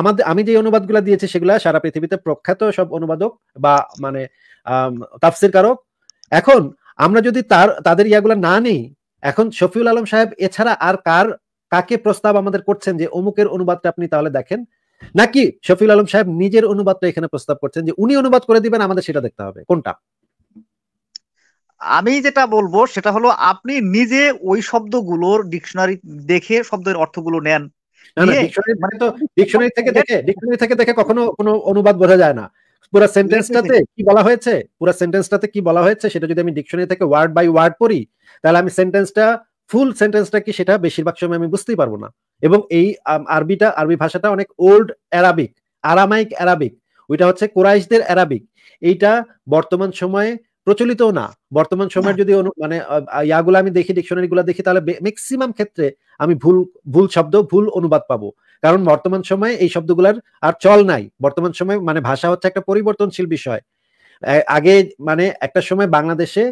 আমাদের আমি যে অনুবাদগুলো দিয়েছি সেগুলো সারা পৃথিবীতে প্রখ্যাত সব অনুবাদক বা মানে তাফসির কারক এখন আমরা যদি তার তাদের ইয়াগুলো না নেই এখন শফিউল আলম সাহেব এছাড়া আর কার কাকে প্রস্তাব আমাদের করছেন যে অমুকের অনুবাদটা আপনি তাহলে দেখেন নাকি শফিউল আলম সাহেব নিজের অনুবাদটা এখানে প্রস্তাব করছেন যে উনি অনুবাদ করে দিবেন আমাদের সেটা দেখতে হবে কোনটা আমি যেটা বলবো সেটা হলো আপনি নিজে ওই শব্দগুলোর ডিকশনারি দেখে শব্দের অর্থগুলো নেন আমি সেন্টেন্সটা ফুল সেন্টেন্সটা কি সেটা বেশিরভাগ সময় আমি বুঝতেই পারবো না এবং এই আরবিটা আরবি ভাষাটা অনেক ওল্ড অ্যারাবিক আরামাইক অ্যারাবিক ওইটা হচ্ছে কোরাইশদের অ্যারাবিক এইটা বর্তমান সময়ে প্রচলিত না বর্তমান সময়ের যদি মানে ইয়াগুলো আমি দেখি গুলা দেখি তাহলে ম্যাক্সিমাম ক্ষেত্রে আমি ভুল ভুল শব্দ ভুল অনুবাদ পাবো কারণ বর্তমান সময়ে এই শব্দগুলার আর চল নাই বর্তমান সময়ে মানে ভাষা হচ্ছে একটা পরিবর্তনশীল বিষয় আগে মানে একটা সময় বাংলাদেশে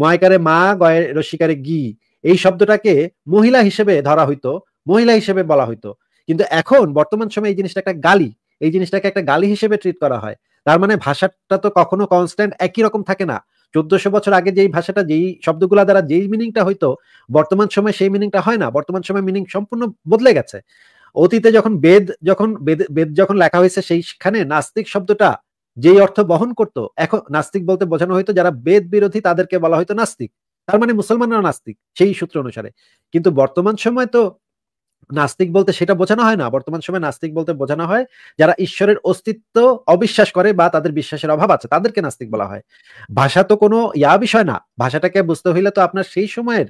ময়কারে মা গয়ে রসিকারে গি এই শব্দটাকে মহিলা হিসেবে ধরা হইতো মহিলা হিসেবে বলা হইতো কিন্তু এখন বর্তমান সময়ে এই জিনিসটা একটা গালি এই জিনিসটাকে একটা গালি হিসেবে ট্রিট করা হয় তার মানে ভাষাটা তো কখনো কনস্ট্যান্ট একই রকম থাকে না চোদ্দশো বছর আগে যেই ভাষাটা যেই শব্দগুলা দ্বারা যেই মিনিংটা হইতো বর্তমান সময়ে সেই মিনিংটা হয় না বর্তমান সময়ে মিনিং সম্পূর্ণ বদলে গেছে অতীতে যখন বেদ যখন বেদ যখন লেখা হয়েছে সেইখানে নাস্তিক শব্দটা যেই অর্থ বহন করত এখন নাস্তিক বলতে বোঝানো হইতো যারা বেদ বিরোধী তাদেরকে বলা হয়তো নাস্তিক তার মানে মুসলমানরা নাস্তিক সেই সূত্র অনুসারে কিন্তু বর্তমান সময় তো নাস্তিক বলতে সেটা বোঝানো হয় না বর্তমান সময় নাস্তিক বলতে বোঝানো হয় যারা ঈশ্বরের অস্তিত্ব অবিশ্বাস করে বা তাদের বিশ্বাসের অভাব আছে তাদেরকে নাস্তিক বলা হয় ভাষা তো কোনো ইয়া বিষয় না ভাষাটাকে বুঝতে হইলে তো আপনার সেই সময়ের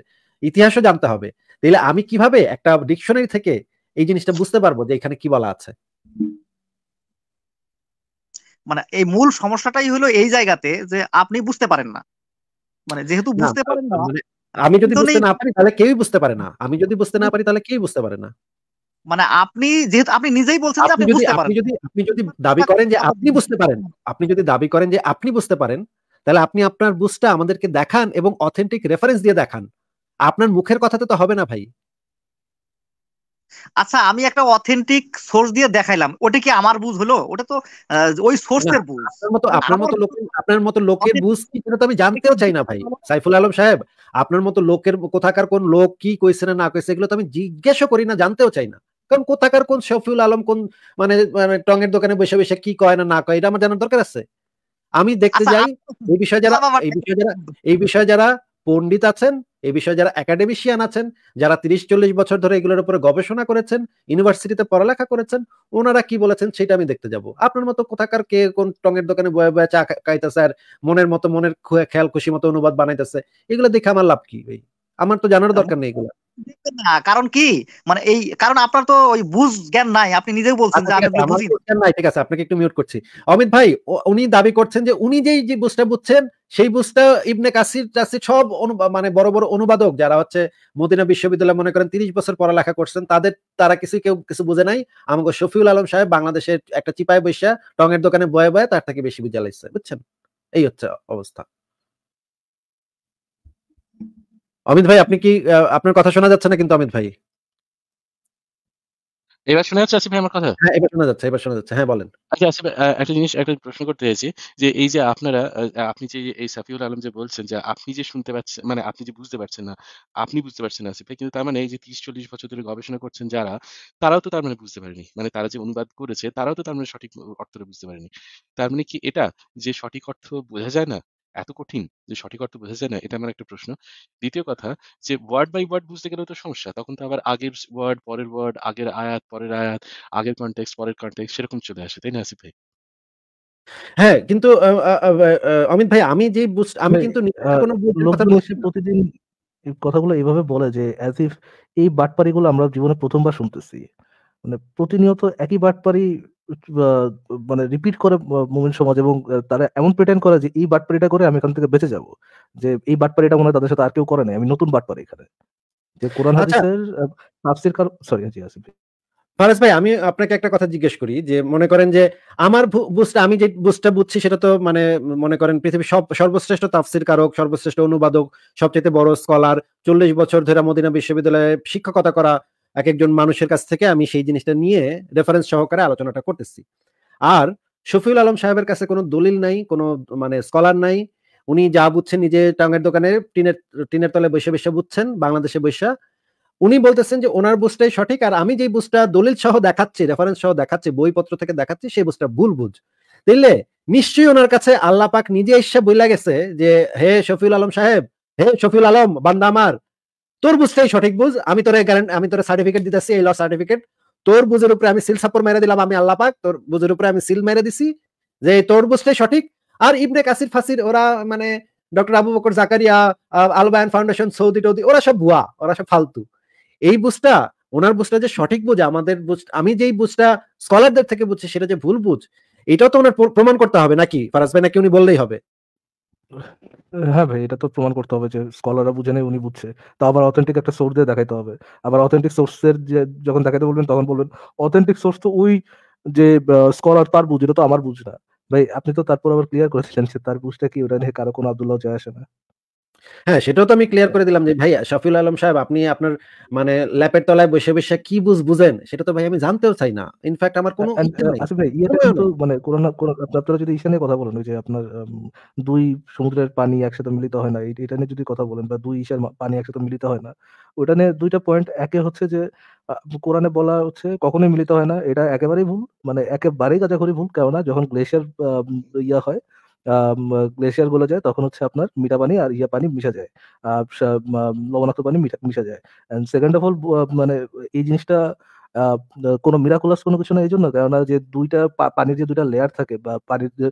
ইতিহাসও জানতে হবে তাহলে আমি কিভাবে একটা ডিকশনারি থেকে এই জিনিসটা বুঝতে পারবো যে এখানে কি বলা আছে মানে এই মূল সমস্যাটাই হলো এই জায়গাতে যে আপনি বুঝতে পারেন না মানে যেহেতু বুঝতে পারেন না মানে আমি যদি বুঝতে না পারি তাহলে কেউই বুঝতে পারে না আমি যদি বুঝতে না পারি তাহলে কেউই বুঝতে পারে না মানে আপনি যেহেতু আপনি নিজেই বলছেন যে আপনি বুঝতে পারেন আপনি যদি আপনি যদি দাবি করেন যে আপনি বুঝতে পারেন আপনি যদি দাবি করেন যে আপনি বুঝতে পারেন তাহলে আপনি আপনার বুঝটা আমাদেরকে দেখান এবং অথেন্টিক রেফারেন্স দিয়ে দেখান আপনার মুখের কথাতে তো হবে না ভাই আচ্ছা আমি একটা অথেন্টিক সোর্স দিয়ে দেখাইলাম ওটা কি আমার বুঝ হলো ওটা তো ওই সোর্সের বুঝ আপনার মতো আপনার মতো লোক আপনার মতো লোকের বুঝ কি সেটা তো আমি জানতেও চাই না ভাই (laughs) সাইফুল আলম সাহেব আপনার মতো লোকের কোথাকার কোন লোক কি কইছে না না কইছে এগুলো তো আমি জিজ্ঞাসা করি না জানতেও চাই না কারণ কোথাকার কোন শফিউল আলম কোন মানে মানে টঙের দোকানে বসে বসে কি কয় না না কয় এটা আমার জানার দরকার আছে আমি দেখতে আচ্ছা, যাই আচ্ছা, এই বিষয়ে যারা আচ্ছা, এই বিষয়ে যারা এই বিষয়ে যারা পণ্ডিত আছেন এই বিষয়ে যারা একাডেমিশিয়ান আছেন যারা তিরিশ চল্লিশ বছর ধরে এগুলোর উপরে গবেষণা করেছেন ইউনিভার্সিটিতে পড়ালেখা করেছেন ওনারা কি বলেছেন সেটা আমি দেখতে যাব আপনার মতো কোথাকার কে কোন টঙের দোকানে বয়ে বয়ে চা খাইতেছে আর মনের মতো মনের খেয়াল খুশি মতো অনুবাদ বানাইতেছে এগুলো দেখে আমার লাভ কি ভাই আমার তো জানার দরকার নেই এগুলো কারণ কি মানে এই কারণ আপনার তো ওই বুঝ জ্ঞান নাই আপনি নিজেই বলছেন যে আচ্ছা, ঠিক আছে আপনাকে একটু মিউট করছি অমিত ভাই উনি দাবি করছেন যে উনি যেই যে বুঝটা বুঝছেন সেই বুঝতে ইবনে কাসির টাসির সব মানে বড় বড় অনুবাদক যারা হচ্ছে মদিনা বিশ্ববিদ্যালয় মনে করেন তিরিশ বছর পড়ালেখা করছেন তাদের তারা কিছু কেউ কিছু বুঝে নাই আমাকে শফিউল আলম সাহেব বাংলাদেশের একটা চিপায় বৈশা টঙের দোকানে বয়ে বয়ে তার থেকে বেশি বুঝে লাগছে বুঝছেন এই হচ্ছে অবস্থা অমিত ভাই আপনি কি আপনার কথা শোনা যাচ্ছে না কিন্তু অমিত ভাই এবার শোনা যাচ্ছে আসিফ ভাই আমার কথা হ্যাঁ, এবার শোনা যাচ্ছে এবার শোনা যাচ্ছে হ্যাঁ বলেন আচ্ছা আসিফ একটা জিনিস একটা প্রশ্ন করতে চাইছি যে এই যে আপনারা আপনি যে এই সাফিউল আলম যে বলছেন যে আপনি যে শুনতে পাচ্ছেন মানে আপনি যে বুঝতে পারছেন না আপনি বুঝতে পারছেন না আসিফ কিন্তু তার মানে এই যে তিরিশ চল্লিশ বছর ধরে গবেষণা করছেন যারা তারাও তো তার মানে বুঝতে পারেনি মানে তারা যে অনুবাদ করেছে তারাও তো তার মানে সঠিক অর্থটা বুঝতে পারেনি তার মানে কি এটা যে সঠিক অর্থ বোঝা যায় না এত কঠিন যে সঠিক অর্থ বোঝা যায় না এটা আমার একটা প্রশ্ন দ্বিতীয় কথা যে ওয়ার্ড বাই ওয়ার্ড বুঝতে গেলে তো সমস্যা তখন তো আবার আগের ওয়ার্ড পরের ওয়ার্ড আগের আয়াত পরের আয়াত আগের কন্টেক্স পরের কন্টেক্স সেরকম চলে আসে তাই না আসিফ ভাই হ্যাঁ কিন্তু অমিত ভাই আমি যে আমি মানে, কিন্তু প্রতিদিন কথাগুলো এইভাবে বলে যে অ্যাজ ইফ এই বাটপারিগুলো আমরা জীবনে প্রথমবার শুনতেছি মানে প্রতিনিয়ত একই বাটপারি মানে রিপিট করে মুমিন সমাজ এবং তারা এমন প্রিটেন্ড করে যে এই বাটপাড়িটা করে আমি এখান থেকে বেঁচে যাব যে এই বাটপাড়িটা মনে তাদের সাথে আর কেউ করে নাই আমি নতুন বাটপাড়ি এখানে যে কোরআন আচ্ছা। হাদিসের তাফসীর কার সরি জি আসিফ ফারাজ ভাই আমি আপনাকে একটা কথা জিজ্ঞেস করি যে মনে করেন যে আমার বুঝটা আমি যে বুঝটা বুঝছি সেটা তো মানে মনে করেন পৃথিবীর সব সর্বশ্রেষ্ঠ তাফসির কারক সর্বশ্রেষ্ঠ অনুবাদক সবচেয়ে বড় স্কলার চল্লিশ বছর ধরে মদিনা বিশ্ববিদ্যালয়ে শিক্ষকতা করা এক একজন মানুষের কাছ থেকে আমি সেই জিনিসটা নিয়ে রেফারেন্স সহকারে আলোচনাটা করতেছি আর শফিউল আলম সাহেবের কাছে কোনো দলিল নাই কোনো মানে স্কলার নাই উনি যা বুঝছেন নিজে টাঙ্গের দোকানে টিনের টিনের তলে বসে বসে বুঝছেন বাংলাদেশে বসে উনি বলতেছেন যে ওনার বুঝটাই সঠিক আর আমি যে বুঝটা দলিল সহ দেখাচ্ছি রেফারেন্স সহ দেখাচ্ছি বইপত্র থেকে দেখাচ্ছি সেই বুঝটা ভুল বুঝ দিলে নিশ্চয়ই ওনার কাছে আল্লাপাক নিজে এসে বইলা গেছে যে হে শফিউল আলম সাহেব হে শফিউল আলম বান্দা আমার তোর বুঝতেই সঠিক বুঝ আমি তোর আমি তোর সার্টিফিকেট দিতেছি এই ল সার্টিফিকেট তোর বুঝের উপরে আমি সিল সাপোর্ট মেরে দিলাম আমি আল্লাহ পাক তোর বুঝের উপরে আমি সিল মেরে দিছি যে তোর বুঝতেই সঠিক আর ইবনে কাসির ফাসির ওরা মানে doctor Abu Bakr Zakaria Albayan foundation Saudi টৌদি ওরা সব ভুয়া ওরা সব ফালতু এই বুঝটা ওনার বুঝটা যে সঠিক বুঝ আমাদের বুঝ আমি যেই বুঝটা স্কলারদের থেকে বুঝছি সেটা যে ভুল বুঝ এটাও তো ওনার প্রমাণ করতে হবে নাকি ফারাজ ভাই নাকি উনি বললেই হবে হ্যাঁ ভাই এটা তো প্রমাণ করতে হবে যে স্কলাররা বুঝে নেই উনি বুঝছে তা আবার অথেন্টিক একটা সোর্স দিয়ে দেখাইতে হবে আবার অথেন্টিক সোর্সের যে যখন দেখাইতে বলবেন তখন বলবেন অথেন্টিক সোর্স তো ওই যে স্কলার তার বুঝে এটা তো আমার বুঝ না ভাই আপনি তো তারপর আবার ক্লিয়ার করেছিলেন সে তার বুঝটা কি ওটা নিয়ে কারো কোনো আবদুল্লাহ যায় আসে না হ্যাঁ সেটাও তো আমি ক্লিয়ার করে দিলাম যে ভাই সফিউল আলম সাহেব আপনি আপনার মানে ল্যাপের তলায় বসে বসে কি বুঝ বুঝেন সেটা তো ভাই আমি জানতেও চাই না ইনফ্যাক্ট আমার কোনো আসলে ভাই ইয়াতে কিন্তু মানে আপনারা যদি ইশানে কথা বলেন যে আপনার দুই সমুদ্রের পানি একসাথে মিলিত হয় না এটা নিয়ে যদি কথা বলেন বা দুই ইশার পানি একসাথে মিলিত হয় না ওটা নিয়ে দুইটা পয়েন্ট একে হচ্ছে যে কোরআনে বলা হচ্ছে কখনোই মিলিত হয় না এটা একেবারেই ভুল মানে একেবারেই কাজাখড়ি ভুল কেননা যখন গ্লেশিয়ার ইয়া হয় গ্লেশিয়ার গলে যায় তখন হচ্ছে আপনার মিঠা পানি আর ইয়া পানি মিশা যায় আর লবণাক্ত পানি মিশে যায় অ্যান্ড সেকেন্ড অফ অল মানে এই জিনিসটা কোনো মিরাকুলাস কোনো কিছু না এই জন্য কেননা যে দুইটা পানির যে দুইটা লেয়ার থাকে বা পানির যে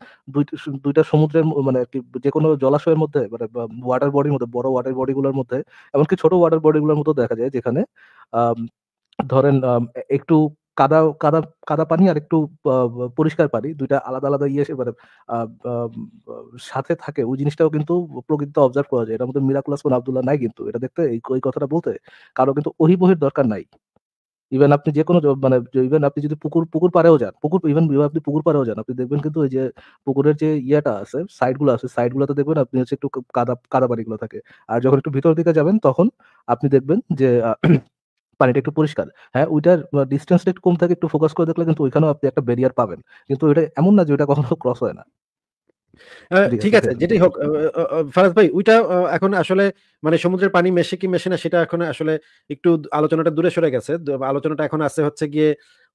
দুইটা সমুদ্রের মানে যে কোনো জলাশয়ের মধ্যে মানে ওয়াটার বডির মধ্যে বড় ওয়াটার বডিগুলোর মধ্যে এমনকি ছোট ওয়াটার বডিগুলোর মধ্যে দেখা যায় যেখানে ধরেন একটু কাদা কাদা কাদা পানি আর একটু পরিষ্কার পানি দুইটা আলাদা আলাদা ইয়ে মানে সাথে থাকে ওই জিনিসটাও কিন্তু প্রকৃতিতে অবজার্ভ করা যায় এটার মধ্যে মিরাকুলাস কোন আবদুল্লাহ নাই কিন্তু এটা দেখতে এই কথাটা বলতে কারো কিন্তু ওই বহির দরকার নাই ইভেন আপনি যে কোনো মানে ইভেন আপনি যদি পুকুর পুকুর পারেও যান পুকুর ইভেন আপনি পুকুর পারেও যান আপনি দেখবেন কিন্তু ওই যে পুকুরের যে ইয়েটা আছে সাইডগুলো আছে সাইডগুলোতে দেখবেন আপনি হচ্ছে একটু কাদা কাদা পানিগুলো থাকে আর যখন একটু ভিতর দিকে যাবেন তখন আপনি দেখবেন যে পানিটা একটু পরিষ্কার হ্যাঁ ওইটার ডিস্টেন্সটা একটু কম থাকে একটু ফোকাস করে দেখলে কিন্তু ওইখানেও আপনি একটা ব্যারিয়ার পাবেন কিন্তু ওইটা এমন না যে ওইটা কখনো ক্রস হয় না ঠিক আছে যেটাই হোক ফারাজ ভাই ওইটা এখন আসলে মানে সমুদ্রের পানি মেশে কি মেশে না সেটা এখন আসলে একটু আলোচনাটা দূরে সরে গেছে আলোচনাটা এখন আছে হচ্ছে গিয়ে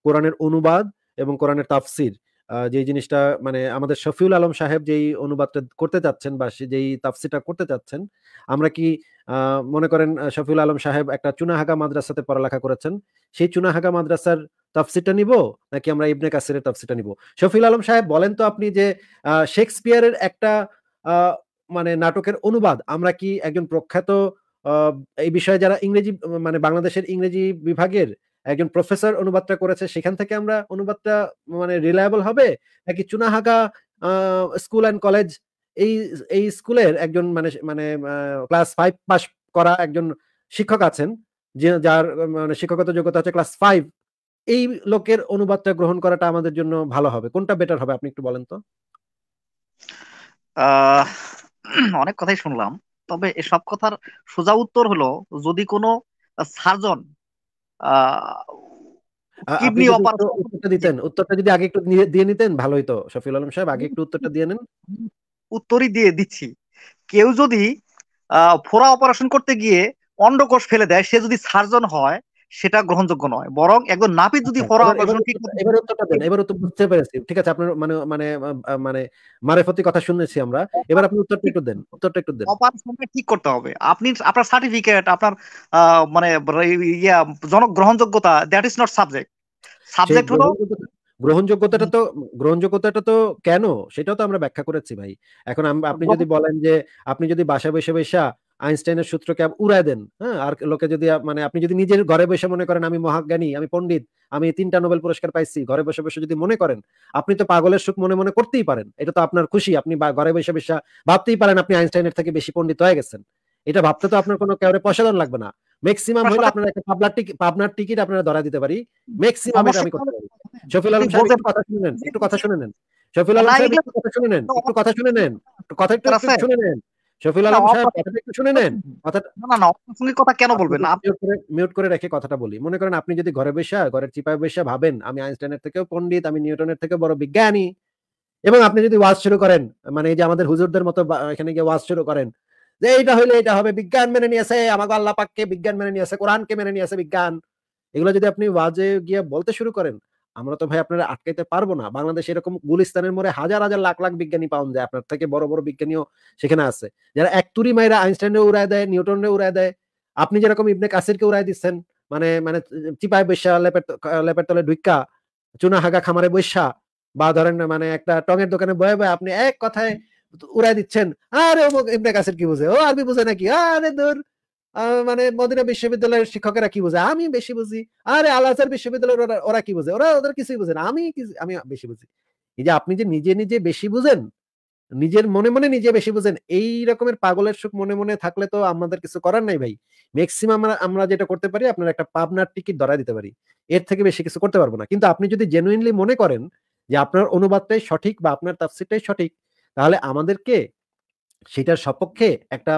কোরআনের অনুবাদ এবং কোরআনের তাফসির যে জিনিসটা মানে আমাদের শফিউল আলম সাহেব যেই অনুবাদটা করতে চাচ্ছেন বা যেই তাফসিটা করতে চাচ্ছেন আমরা কি মনে করেন শফিউল আলম সাহেব একটা চুনাহাগা মাদ্রাসাতে পড়ালেখা করেছেন সেই চুনাহাগা মাদ্রাসার তাফসিটা নিব নাকি আমরা ইবনে কাসিরের তাফসিটা নিব শফিউল আলম সাহেব বলেন তো আপনি যে শেক্সপিয়ারের একটা মানে নাটকের অনুবাদ আমরা কি একজন প্রখ্যাত এই বিষয়ে যারা ইংরেজি মানে বাংলাদেশের ইংরেজি বিভাগের একজন প্রফেসর অনুবাদটা করেছে সেখান থেকে আমরা অনুবাদটা মানে রিলায়েবল হবে নাকি চুনাহাগা স্কুল অ্যান্ড কলেজ এই এই স্কুলের একজন মানে মানে ক্লাস ফাইভ পাস করা একজন শিক্ষক আছেন যে যার মানে শিক্ষকতা যোগ্যতা আছে ক্লাস ফাইভ এই লোকের অনুবাদটা গ্রহণ করাটা আমাদের জন্য ভালো হবে কোনটা বেটার হবে আপনি একটু বলেন তো অনেক কথাই শুনলাম তবে এসব কথার সোজা উত্তর হলো যদি কোনো সার্জন কিডনি অপারেশন দিতেন উত্তরটা যদি আগে একটু দিয়ে নিতেন ভালো হতো শফিউল আলম সাহেব আগে একটু উত্তরটা দিয়ে নেন উত্তরই দিয়ে দিচ্ছি কেউ যদি ফোড়া অপারেশন করতে গিয়ে অন্ডকোষ ফেলে দেয় সে যদি সার্জন হয় সেটা গ্রহণযোগ্য নয় বরং একজন নাপিত যদি আচ্ছা, এবার উত্তর বুঝতে পেরেছি ঠিক আছে আপনার মানে মানে মানে মারেফতি কথা শুনেছি আমরা এবার আপনি উত্তরটা একটু দেন উত্তরটা একটু দেন অপারেশনটা ঠিক করতে হবে আপনি আপনার সার্টিফিকেট আপনার মানে ইয়া জনক গ্রহণযোগ্যতা that is not subject subject হলো গ্রহণযোগ্যতাটা তো গ্রহণযোগ্যতাটা তো কেন সেটাও তো আমরা ব্যাখ্যা করেছি ভাই এখন আপনি যদি বলেন যে আপনি যদি বাসা বসে বসা আইনস্টাইনের সূত্রকে উড়ায় দেন হ্যাঁ আর লোকে যদি মানে আপনি যদি নিজের ঘরে বসে মনে করেন আমি মহাজ্ঞানী আমি পণ্ডিত আমি তিনটা নোবেল পুরস্কার পাইছি ঘরে বসে বসে যদি মনে করেন আপনি তো পাগলের সুখ মনে মনে করতেই পারেন এটা তো আপনার খুশি আপনি ঘরে বসে বসে ভাবতেই পারেন আপনি আইনস্টাইনের থেকে বেশি পণ্ডিত হয়ে গেছেন এটা ভাবতে তো আপনার কোনো কেউ পয়সাদান লাগবে না ম্যাক্সিমাম হলে আপনার একটা পাবনার টিকিট পাবনার টিকিট আপনারা ধরা দিতে পারি ম্যাক্সিমাম এটা আমি করতে পারি শফিল আলম সাহেব একটু কথা শুনে নেন একটু কথা শুনে নেন শফিল আলম সাহেব একটু কথা শুনে নেন একটু কথা শুনে নেন কথা একটু শুনে নেন শফিউল আলম সাহেব কথাটা একটু শুনে নেন কথাটা না না অপ্রাসঙ্গিক কথা কেন বলবেন মিউট করে রেখে কথাটা বলি মনে করেন আপনি যদি ঘরে বসে ঘরের চিপায় বসে ভাবেন আমি আইনস্টাইনের থেকেও পণ্ডিত আমি নিউটনের থেকে বড় বিজ্ঞানী এবং আপনি যদি ওয়াজ শুরু করেন মানে এই যে আমাদের হুজুরদের মতো এখানে গিয়ে ওয়াজ শুরু করেন যে এইটা হইলে এটা হবে বিজ্ঞান মেনে নিয়েছে আমাকে আল্লাহ পাককে বিজ্ঞান মেনে নিয়েছে কোরআনকে মেনে নিয়েছে বিজ্ঞান এগুলো যদি আপনি ওয়াজে গিয়ে বলতে শুরু করেন আমরা তো ভাই আপনারা আটকাইতে পারবো না বাংলাদেশ এরকম গুলিস্তানের মোড়ে হাজার হাজার লাখ লাখ বিজ্ঞানী পাওয়া যায় আপনার থেকে বড় বড় বিজ্ঞানীও সেখানে আছে যারা এক তুরি মাইরা আইনস্টাইনে উড়ায় দেয় নিউটনে উড়ায় দেয় আপনি যেরকম ইবনে কাসিরকে উড়াই দিচ্ছেন মানে মানে চিপাই বৈশা লেপের লেপের তলে ঢুকা চুনা হাগা খামারে বৈশা বা ধরেন মানে একটা টঙের দোকানে বয়ে বয়ে আপনি এক কথায় উড়াই দিচ্ছেন আরে ইবনে কাসির কি বুঝে ও আরবি বুঝে নাকি আরে দূর মানে মদিনা বিশ্ববিদ্যালয়ের শিক্ষকেরা কি বোঝে আমি বেশি বুঝি আরে আল আজহার বিশ্ববিদ্যালয়ের ওরা ওরা কি বোঝে ওরা ওদের কিছুই বুঝে না আমি আমি বেশি বুঝি এই যে আপনি যে নিজে নিজে বেশি বুঝেন নিজের মনে মনে নিজে বেশি বুঝেন এই রকমের পাগলের সুখ মনে মনে থাকলে তো আমাদের কিছু করার নাই ভাই ম্যাক্সিমাম আমরা যেটা করতে পারি আপনার একটা পাবনার টিকিট ধরা দিতে পারি এর থেকে বেশি কিছু করতে পারবো না কিন্তু আপনি যদি জেনুইনলি মনে করেন যে আপনার অনুবাদটাই সঠিক বা আপনার তাফসিরটাই সঠিক তাহলে আমাদেরকে সেটার সপক্ষে একটা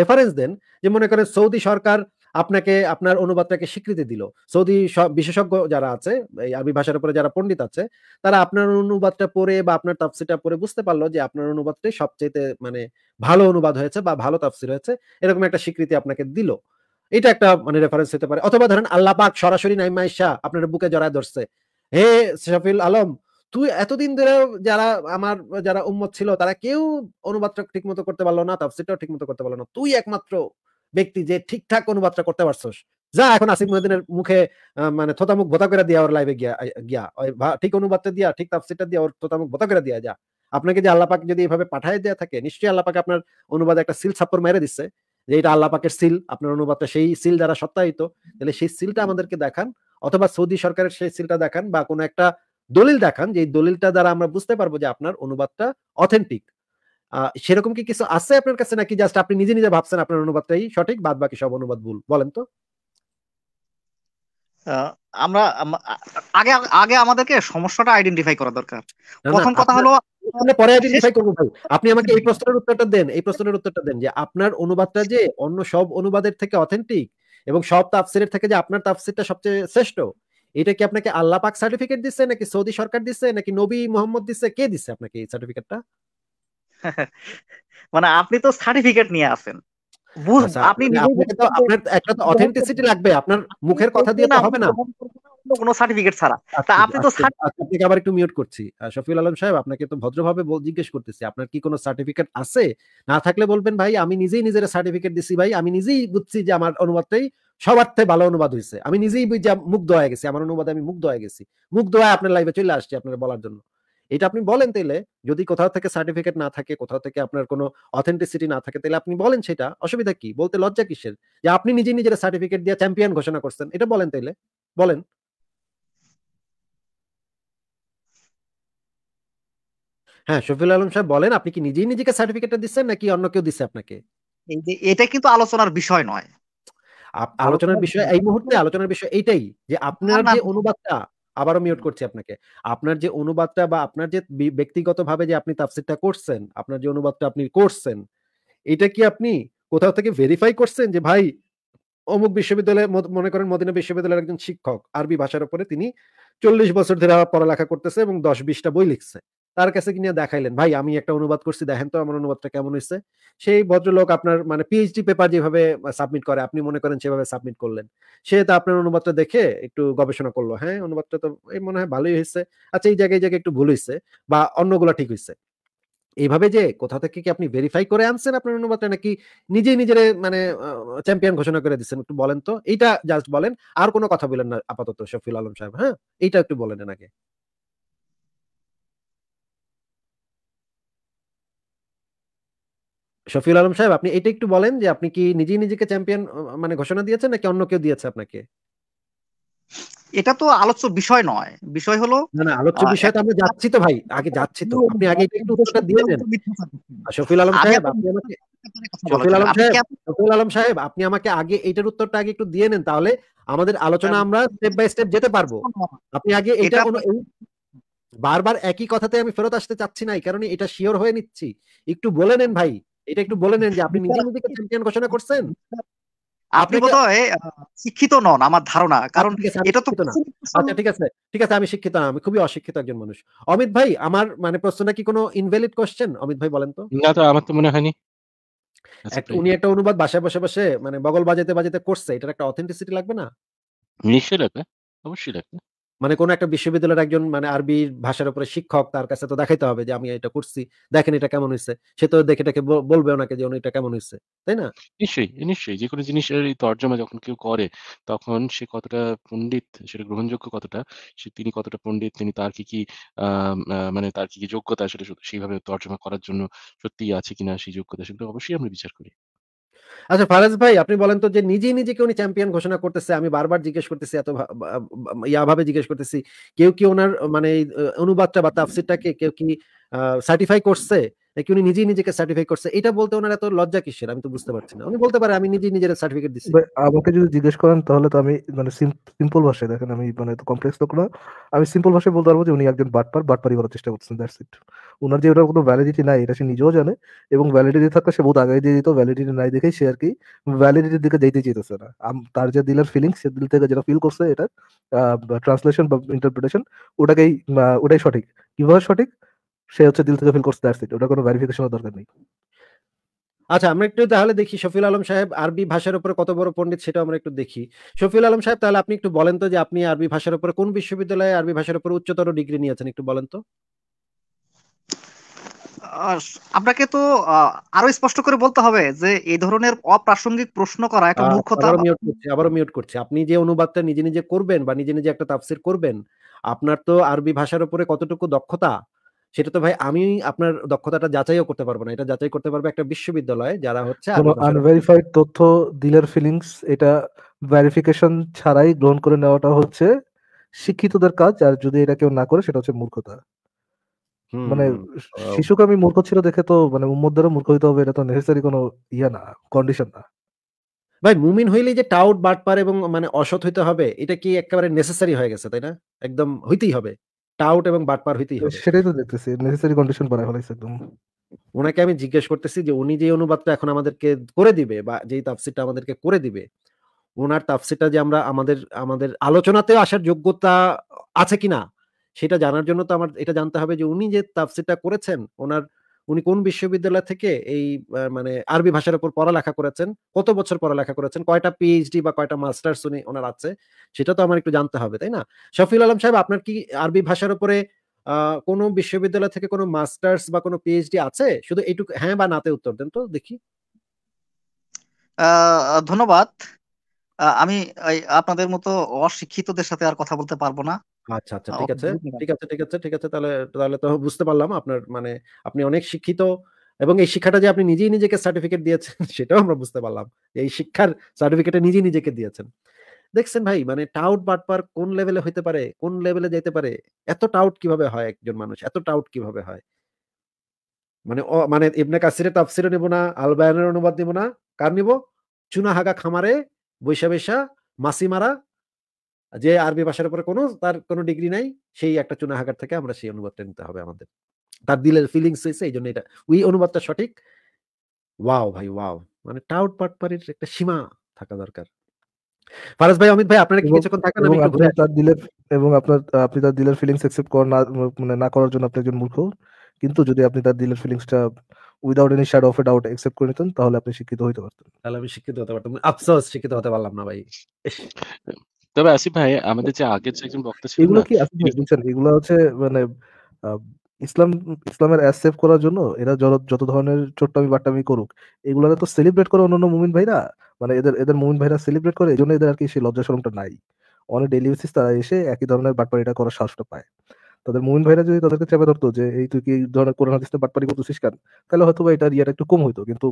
রেফারেন্স দেন যে মনে করেন সৌদি সরকার আপনাকে আপনার অনুবাদটাকে স্বীকৃতি দিল সৌদি বিশেষজ্ঞ যারা আছে এই আরবি ভাষার উপরে যারা পণ্ডিত আছে তারা আপনার অনুবাদটা পড়ে বা আপনার তাফসিরটা পড়ে বুঝতে পারলো যে আপনার অনুবাদটাই সবচেয়ে মানে ভালো অনুবাদ হয়েছে বা ভালো তাফসির হয়েছে এরকম একটা স্বীকৃতি আপনাকে দিল এটা একটা মানে রেফারেন্স হতে পারে অথবা ধরেন আল্লাহ পাক সরাসরি শাহ আপনার বুকে জড়ায় ধরছে হে শফিল আলম তুই এতদিন ধরে যারা আমার যারা উম্মত ছিল তারা কেউ অনুবাদটা ঠিক মতো করতে পারলো না তাফসিরটাও ঠিক মতো করতে পারলো না তুই একমাত্র ব্যক্তি যে ঠিকঠাক অনুবাদটা করতে পারছস যা এখন আসিফ মহিদিনের মুখে মানে থোতামুখ ভোতা করে দিয়া ওর লাইভে গিয়া গিয়া ঠিক অনুবাদটা দিয়া ঠিক তাফসিরটা দিয়া ওর থোতামুখ ভোতা করে দিয়া যা আপনাকে যে আল্লাহ পাক যদি এভাবে পাঠায় দেয়া থাকে নিশ্চয়ই আল্লাহ পাক আপনার অনুবাদে একটা সিল ছাপ্পর মেরে দিচ্ছে যে এটা আল্লাহ পাকের সিল আপনার অনুবাদটা সেই সিল দ্বারা সত্যায়িত তাহলে সেই সিলটা আমাদেরকে দেখান অথবা সৌদি সরকারের সেই সিলটা দেখান বা কোনো একটা দলিল দেখান যে দলিলটা দ্বারা আমরা বুঝতে পারবো যে আপনার অনুবাদটা অথেন্টিক সেরকম কি কিছু আছে আপনার কাছে নাকি জাস্ট আপনি নিজে নিজে ভাবছেন আপনার অনুবাদটাই সঠিক বাদ বাকি সব অনুবাদ ভুল বলেন তো আমরা আগে আগে আমাদেরকে সমস্যাটা আইডেন্টিফাই করা দরকার প্রথম কথা হলো মানে পরে আইডেন্টিফাই করব ভাই আপনি আমাকে এই প্রশ্নের উত্তরটা দেন এই প্রশ্নের উত্তরটা দেন যে আপনার অনুবাদটা যে অন্য সব অনুবাদের থেকে অথেন্টিক এবং সব তাফসিরের থেকে যে আপনার তাফসিরটা সবচেয়ে শ্রেষ্ঠ এটা কি আপনাকে আল্লাহ পাক সার্টিফিকেট দিচ্ছে নাকি সৌদি সরকার দিচ্ছে নাকি নবী মোহাম্মদ দিচ্ছে কে দিচ্ছে আপনাকে এই সার্টিফিকেটটা (laughs) মানে আপনি তো সার্টিফিকেট নিয়ে আসেন আচ্ছা, আপনি মানে তো আপনার একটা তো অথেন্টিসিটি লাগবে আপনার মুখের কথা দিয়ে তো হবে না কোনো সার্টিফিকেট ছাড়া তা আচ্ছা, আপনি তো আচ্ছা, আপনাকে আবার একটু মিউট করছি শফিউল আলম সাহেব আপনাকে তো ভদ্রভাবে বল জিজ্ঞেস করতেছি আপনার কি কোনো সার্টিফিকেট আছে না থাকলে বলবেন ভাই আমি নিজেই নিজের সার্টিফিকেট দিছি ভাই আমি নিজেই বুঝছি যে আমার অনুবাদটাই সবার্থে ভালো অনুবাদ হয়েছে আমি নিজেই যা মুগ্ধ হয়ে গেছি আমার অনুবাদে আমি মুগ্ধ হয়ে গেছি মুগ্ধ হয়ে আপনার লাইভে চলে আসছি আপনার বলার জন্য এটা আপনি বলেন তাইলে যদি কোথাও থেকে সার্টিফিকেট না থাকে কোথাও থেকে আপনার কোনো অথেন্টিসিটি না থাকে তাহলে আপনি বলেন সেটা অসুবিধা কি বলতে লজ্জা কিসের যে আপনি নিজে নিজের সার্টিফিকেট দিয়ে চ্যাম্পিয়ন ঘোষণা করছেন এটা বলেন তাইলে বলেন হ্যাঁ শফিল আলম সাহেব বলেন আপনি কি নিজেই নিজেকে সার্টিফিকেটটা দিচ্ছেন নাকি অন্য কেউ দিচ্ছে আপনাকে এটা কিন্তু আলোচনার বিষয় নয় আলোচনার বিষয় এই মুহূর্তে আলোচনার বিষয় এইটাই যে আপনার যে অনুবাদটা আবারও মিউট করছি আপনাকে আপনার যে অনুবাদটা বা আপনার যে ব্যক্তিগত ভাবে যে আপনি তাফসিরটা করছেন আপনার যে অনুবাদটা আপনি করছেন এটা কি আপনি কোথাও থেকে ভেরিফাই করছেন যে ভাই অমুক বিশ্ববিদ্যালয়ে মনে করেন মদিনা বিশ্ববিদ্যালয়ের একজন শিক্ষক আরবি ভাষার উপরে তিনি চল্লিশ বছর ধরে পড়ালেখা করতেছে এবং দশ বিশটা বই লিখছে তার কাছে কিনে দেখাইলেন ভাই আমি একটা অনুবাদ করছি দেখেন তো আমার অনুবাদটা কেমন হয়েছে সেই ভদ্রলোক আপনার মানে পিএইচডি পেপার যেভাবে সাবমিট করে আপনি মনে করেন সেভাবে সাবমিট করলেন সে তো আপনার অনুবাদটা দেখে একটু গবেষণা করলো হ্যাঁ অনুবাদটা তো এই মনে হয় ভালোই হয়েছে আচ্ছা এই জায়গায় জায়গায় একটু ভুল হয়েছে বা অন্যগুলো ঠিক হয়েছে এইভাবে যে কোথা থেকে কি আপনি ভেরিফাই করে আনছেন আপনার অনুবাদটা নাকি নিজেই নিজের মানে চ্যাম্পিয়ন ঘোষণা করে দিচ্ছেন একটু বলেন তো এইটা জাস্ট বলেন আর কোনো কথা বলেন না আপাতত শফিল আলম সাহেব হ্যাঁ এইটা একটু বলেন আগে শফিউল আলম সাহেব আপনি এটা একটু বলেন যে আপনি কি নিজেই নিজেকে চ্যাম্পিয়ন মানে ঘোষণা দিয়েছেন নাকি অন্য কেউ দিয়েছে আপনাকে এটা তো আলোচ্য বিষয় নয় বিষয় হলো না না আলোচ্য বিষয় তো আমরা যাচ্ছি তো ভাই আগে যাচ্ছি তো আপনি আগে একটু উত্তরটা দিয়ে শফিউল আলম সাহেব আপনি আমাকে শফিউল আলম সাহেব শফিউল আলম সাহেব আপনি আমাকে আগে এটার উত্তরটা আগে একটু দিয়ে নেন তাহলে আমাদের আলোচনা হ্যাঁ। আমরা স্টেপ বাই স্টেপ যেতে পারবো আপনি আগে এটা কোনো বারবার একই কথাতে আমি ফেরত আসতে চাচ্ছি না এই কারণে এটা শিওর হয়ে নিচ্ছি একটু বলে নেন ভাই এটা একটু বলে নেন যে আপনি নিজে নিজেকে চ্যাম্পিয়ন ঘোষণা করছেন আপনি বোধহয় শিক্ষিত নন আমার ধারণা আচ্ছা, কারণ এটা তো আচ্ছা ঠিক আছে ঠিক আছে আমি শিক্ষিত না আমি খুবই অশিক্ষিত একজন মানুষ অমিত ভাই আমার মানে প্রশ্নটা কি কোনো ইনভ্যালিড কোশ্চেন অমিত ভাই বলেন তো না তো আমার তো মনে হয়নি আচ্ছা, উনি একটা অনুবাদ বাসায় বসে বসে মানে বগল বাজাতে বাজাতে করছে এটার একটা অথেন্টিসিটি লাগবে না নিশ্চয়ই লাগবে অবশ্যই লাগবে মানে কোন একটা বিশ্ববিদ্যালয়ের একজন মানে আরবি ভাষার উপরে শিক্ষক তার কাছে তো দেখাইতে হবে যে আমি এটা করছি দেখেন এটা কেমন হয়েছে সে তো দেখে এটাকে বলবে ওনাকে যে এটা কেমন হয়েছে তাই না নিশ্চয়ই নিশ্চয়ই যে কোনো জিনিসের এই তর্জমা যখন কেউ করে তখন সে কতটা পণ্ডিত সেটা গ্রহণযোগ্য কতটা সে তিনি কতটা পণ্ডিত তিনি তার কি কি মানে তার কি কি যোগ্যতা সেটা সেইভাবে তর্জমা করার জন্য সত্যি আছে কিনা সেই যোগ্যতা সেগুলো অবশ্যই আমরা বিচার করি আচ্ছা ফারাজ ভাই আপনি বলেন তো যে নিজেই নিজেকে উনি চ্যাম্পিয়ন ঘোষণা করতেছে আমি বারবার জিজ্ঞেস করতেছি এত ইয়াভাবে জিজ্ঞেস করতেছি কেউ কি ওনার মানে অনুবাদটা বা তাফসিরটাকে কেউ কি সার্টিফাই করছে নাকি উনি নিজেই নিজেকে সার্টিফাই করছে এটা বলতে ওনার এত লজ্জা কিসের আমি তো বুঝতে পারছি না উনি বলতে পারে আমি নিজেই নিজের সার্টিফিকেট দিচ্ছি আমাকে যদি জিজ্ঞেস করেন তাহলে তো আমি মানে সিম্পল ভাষায় দেখেন আমি মানে তো কমপ্লেক্স তো করা আমি সিম্পল ভাষায় বলতে পারবো যে উনি একজন বাটপার বাটপারি করার চেষ্টা করছেন দ্যাটস ইট ওনার যে ওটার কোনো ভ্যালিডিটি নাই এটা সে নিজেও জানে এবং ভ্যালিডিটি থাকলে সে বহুত আগে দিয়ে দিত ভ্যালিডিটি নাই দেখেই সে আর কি ভ্যালিডিটির দিকে যেতে চেয়েছে না তার যে দিলের ফিলিংস সে দিল থেকে যেটা ফিল করছে এটা ট্রান্সলেশন বা ইন্টারপ্রিটেশন ওটাকেই ওটাই সঠিক কিভাবে সঠিক সে হচ্ছে দিল থেকে ফিল করছে দ্যাটস ইট ওটা কোনো ভেরিফিকেশনের দরকার নেই আচ্ছা আমরা একটু তাহলে দেখি শফিল আলম সাহেব আরবি ভাষার উপরে কত বড় পণ্ডিত সেটা আমরা একটু দেখি শফিল আলম সাহেব তাহলে আপনি একটু বলেন তো যে আপনি আরবি ভাষার উপরে কোন বিশ্ববিদ্যালয়ে আরবি ভাষার উপরে উচ্চতর ডিগ্রি নিয়েছেন একটু বলেন তো আপনাকে তো আরো স্পষ্ট করে বলতে হবে যে এই ধরনের অপ্রাসঙ্গিক প্রশ্ন করা একটা মূর্খতা আবার মিউট করছি আবার মিউট করছি আপনি যে অনুবাদটা নিজে নিজে করবেন বা নিজে নিজে একটা তাফসীর করবেন আপনার তো আরবি ভাষার উপরে কতটুকু দক্ষতা সেটা তো ভাই আমি আপনার দক্ষতাটা যাচাইও করতে পারবো না এটা যাচাই করতে পারবে একটা বিশ্ববিদ্যালয় যারা হচ্ছে আনভেরিফাইড তথ্য ডিলার ফিলিংস এটা ভেরিফিকেশন ছাড়াই গ্রহণ করে নেওয়াটা হচ্ছে শিক্ষিতদের কাজ আর যদি এটা কেউ না করে সেটা হচ্ছে মূর্খতা মানে শিশুকে আমি মূর্খ ছিল দেখে তো মানে উম্মদদেরও মূর্খ হইতে হবে এটা তো নেসেসারি কোনো ইয়া না কন্ডিশন না ভাই মুমিন হইলে যে টাউট বাট পারে এবং মানে অসৎ হইতে হবে এটা কি একেবারে নেসেসারি হয়ে গেছে তাই না একদম হইতেই হবে টাউট এবং পার হইতেই হবে সেটাই তো দেখতেছি নেসেসারি কন্ডিশন বানায় ফেলাইছে একদম ওনাকে আমি জিজ্ঞেস করতেছি যে উনি যে অনুবাদটা এখন আমাদেরকে করে দিবে বা যেই তাফসিরটা আমাদেরকে করে দিবে ওনার তাফসিরটা যে আমরা আমাদের আমাদের আলোচনাতেও আসার যোগ্যতা আছে কিনা সেটা জানার জন্য তো আমার এটা জানতে হবে যে উনি যে তাফসিরটা করেছেন ওনার উনি কোন বিশ্ববিদ্যালয় থেকে এই মানে আরবি ভাষার উপর পড়ালেখা করেছেন কত বছর পড়ালেখা করেছেন কয়টা পিএইচডি বা কয়টা মাস্টার্স উনি ওনার আছে সেটা তো আমার একটু জানতে হবে তাই না শফিউল আলম সাহেব আপনার কি আরবি ভাষার উপরে কোনো বিশ্ববিদ্যালয় থেকে কোনো মাস্টার্স বা কোনো পিএইচডি আছে শুধু এইটুকু হ্যাঁ বা নাতে উত্তর দেন তো দেখি ধন্যবাদ আমি আপনাদের মতো অশিক্ষিতদের সাথে আর কথা বলতে পারবো না আচ্ছা, আচ্ছা। ঠিক আছে, ঠিক আছে, ঠিক আছে, ঠিক আছে। তাহলে তাহলে তো বুঝতে পারলাম আপনার মানে আপনি অনেক শিক্ষিত এবং এই শিক্ষাটা যে আপনি নিজেই নিজেকে সার্টিফিকেট দিয়েছেন (laughs) সেটাও আমরা বুঝতে পারলাম। এই শিক্ষার নিজেই নিজেকে দিয়েছেন। দেখছেন ভাই মানে টাউট বাটপার কোন লেভেলে হইতে পারে, কোন লেভেলে যেতে পারে? এত টাউট কিভাবে হয় একজন মানুষ? এত টাউট কিভাবে হয়? মানে অ মানে ইবনে কাসিরে তাফসীরও নিব না, আলবায়নের অনুবাদ নিব না। কার নিব? হাগা খামারে বৈশা বৈশা মাসিমারা মারা যে আরবি ভাষার উপরে কোনো তার কোনো ডিগ্রি নাই সেই একটা চুনা হাকার থেকে আমরা সেই অনুবাদটা নিতে হবে আমাদের তার দিলের ফিলিংস হয়েছে এই জন্য এটা ওই অনুবাদটা সঠিক ওয়াও ভাই ওয়াও মানে টাউট পাটপাড়ির একটা সীমা থাকা দরকার ফারাজ ভাই অমিত ভাই আপনারা কি কিছুক্ষণ থাকেন আমি একটু তার দিলের এবং আপনার আপনি তার দিলের ফিলিংস অ্যাকসেপ্ট কর না মানে না করার জন্য আপনি একজন মূর্খ কিন্তু যদি আপনি তার দিলের ফিলিংসটা without any shadow of a doubt accept করে নিতেন তাহলে আপনি শিক্ষিত হইতে পারতেন তাহলে আমি শিক্ষিত হতে পারতাম আফসোস শিক্ষিত হতে পারলাম না ভাই তবে আসিফ ভাই আমাদের যে আগের যে একজন বক্তা ছিল এগুলো কি আসিফ বুঝছেন এগুলো হচ্ছে মানে ইসলাম ইসলামের সেভ করার জন্য এরা যত ধরনের ছোট্টামি বাট্টামি করুক এগুলোরা তো সেলিব্রেট করে অন্যান্য মুমিন ভাইরা মানে এদের এদের মুমিন ভাইরা সেলিব্রেট করে এই জন্য এদের আর কি সেই লজ্জা শরমটা নাই অনেক ডেইলি বেসিস তারা এসে একই ধরনের বাটপাড়িটা করার সাহসটা পায় তাদের মুমিন ভাইরা যদি তাদেরকে চেপে ধরতো যে এই তুই কি ধরনের কোরআন হাদিসতে বাটপারি করতেছিস কেন তাহলে হয়তো বা এটা ইয়াটা একটু কম হইতো কিন্তু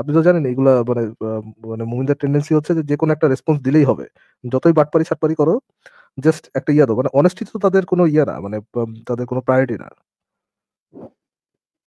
আপনি তো জানেন এগুলা মানে মানে মুমিনদের টেন্ডেন্সি হচ্ছে যে কোনো একটা রেসপন্স দিলেই হবে যতই বাটপারি ছাটপারি করো জাস্ট একটা ইয়া দো মানে অনেস্টি তো তাদের কোনো ইয়া না মানে তাদের কোনো প্রায়োরিটি না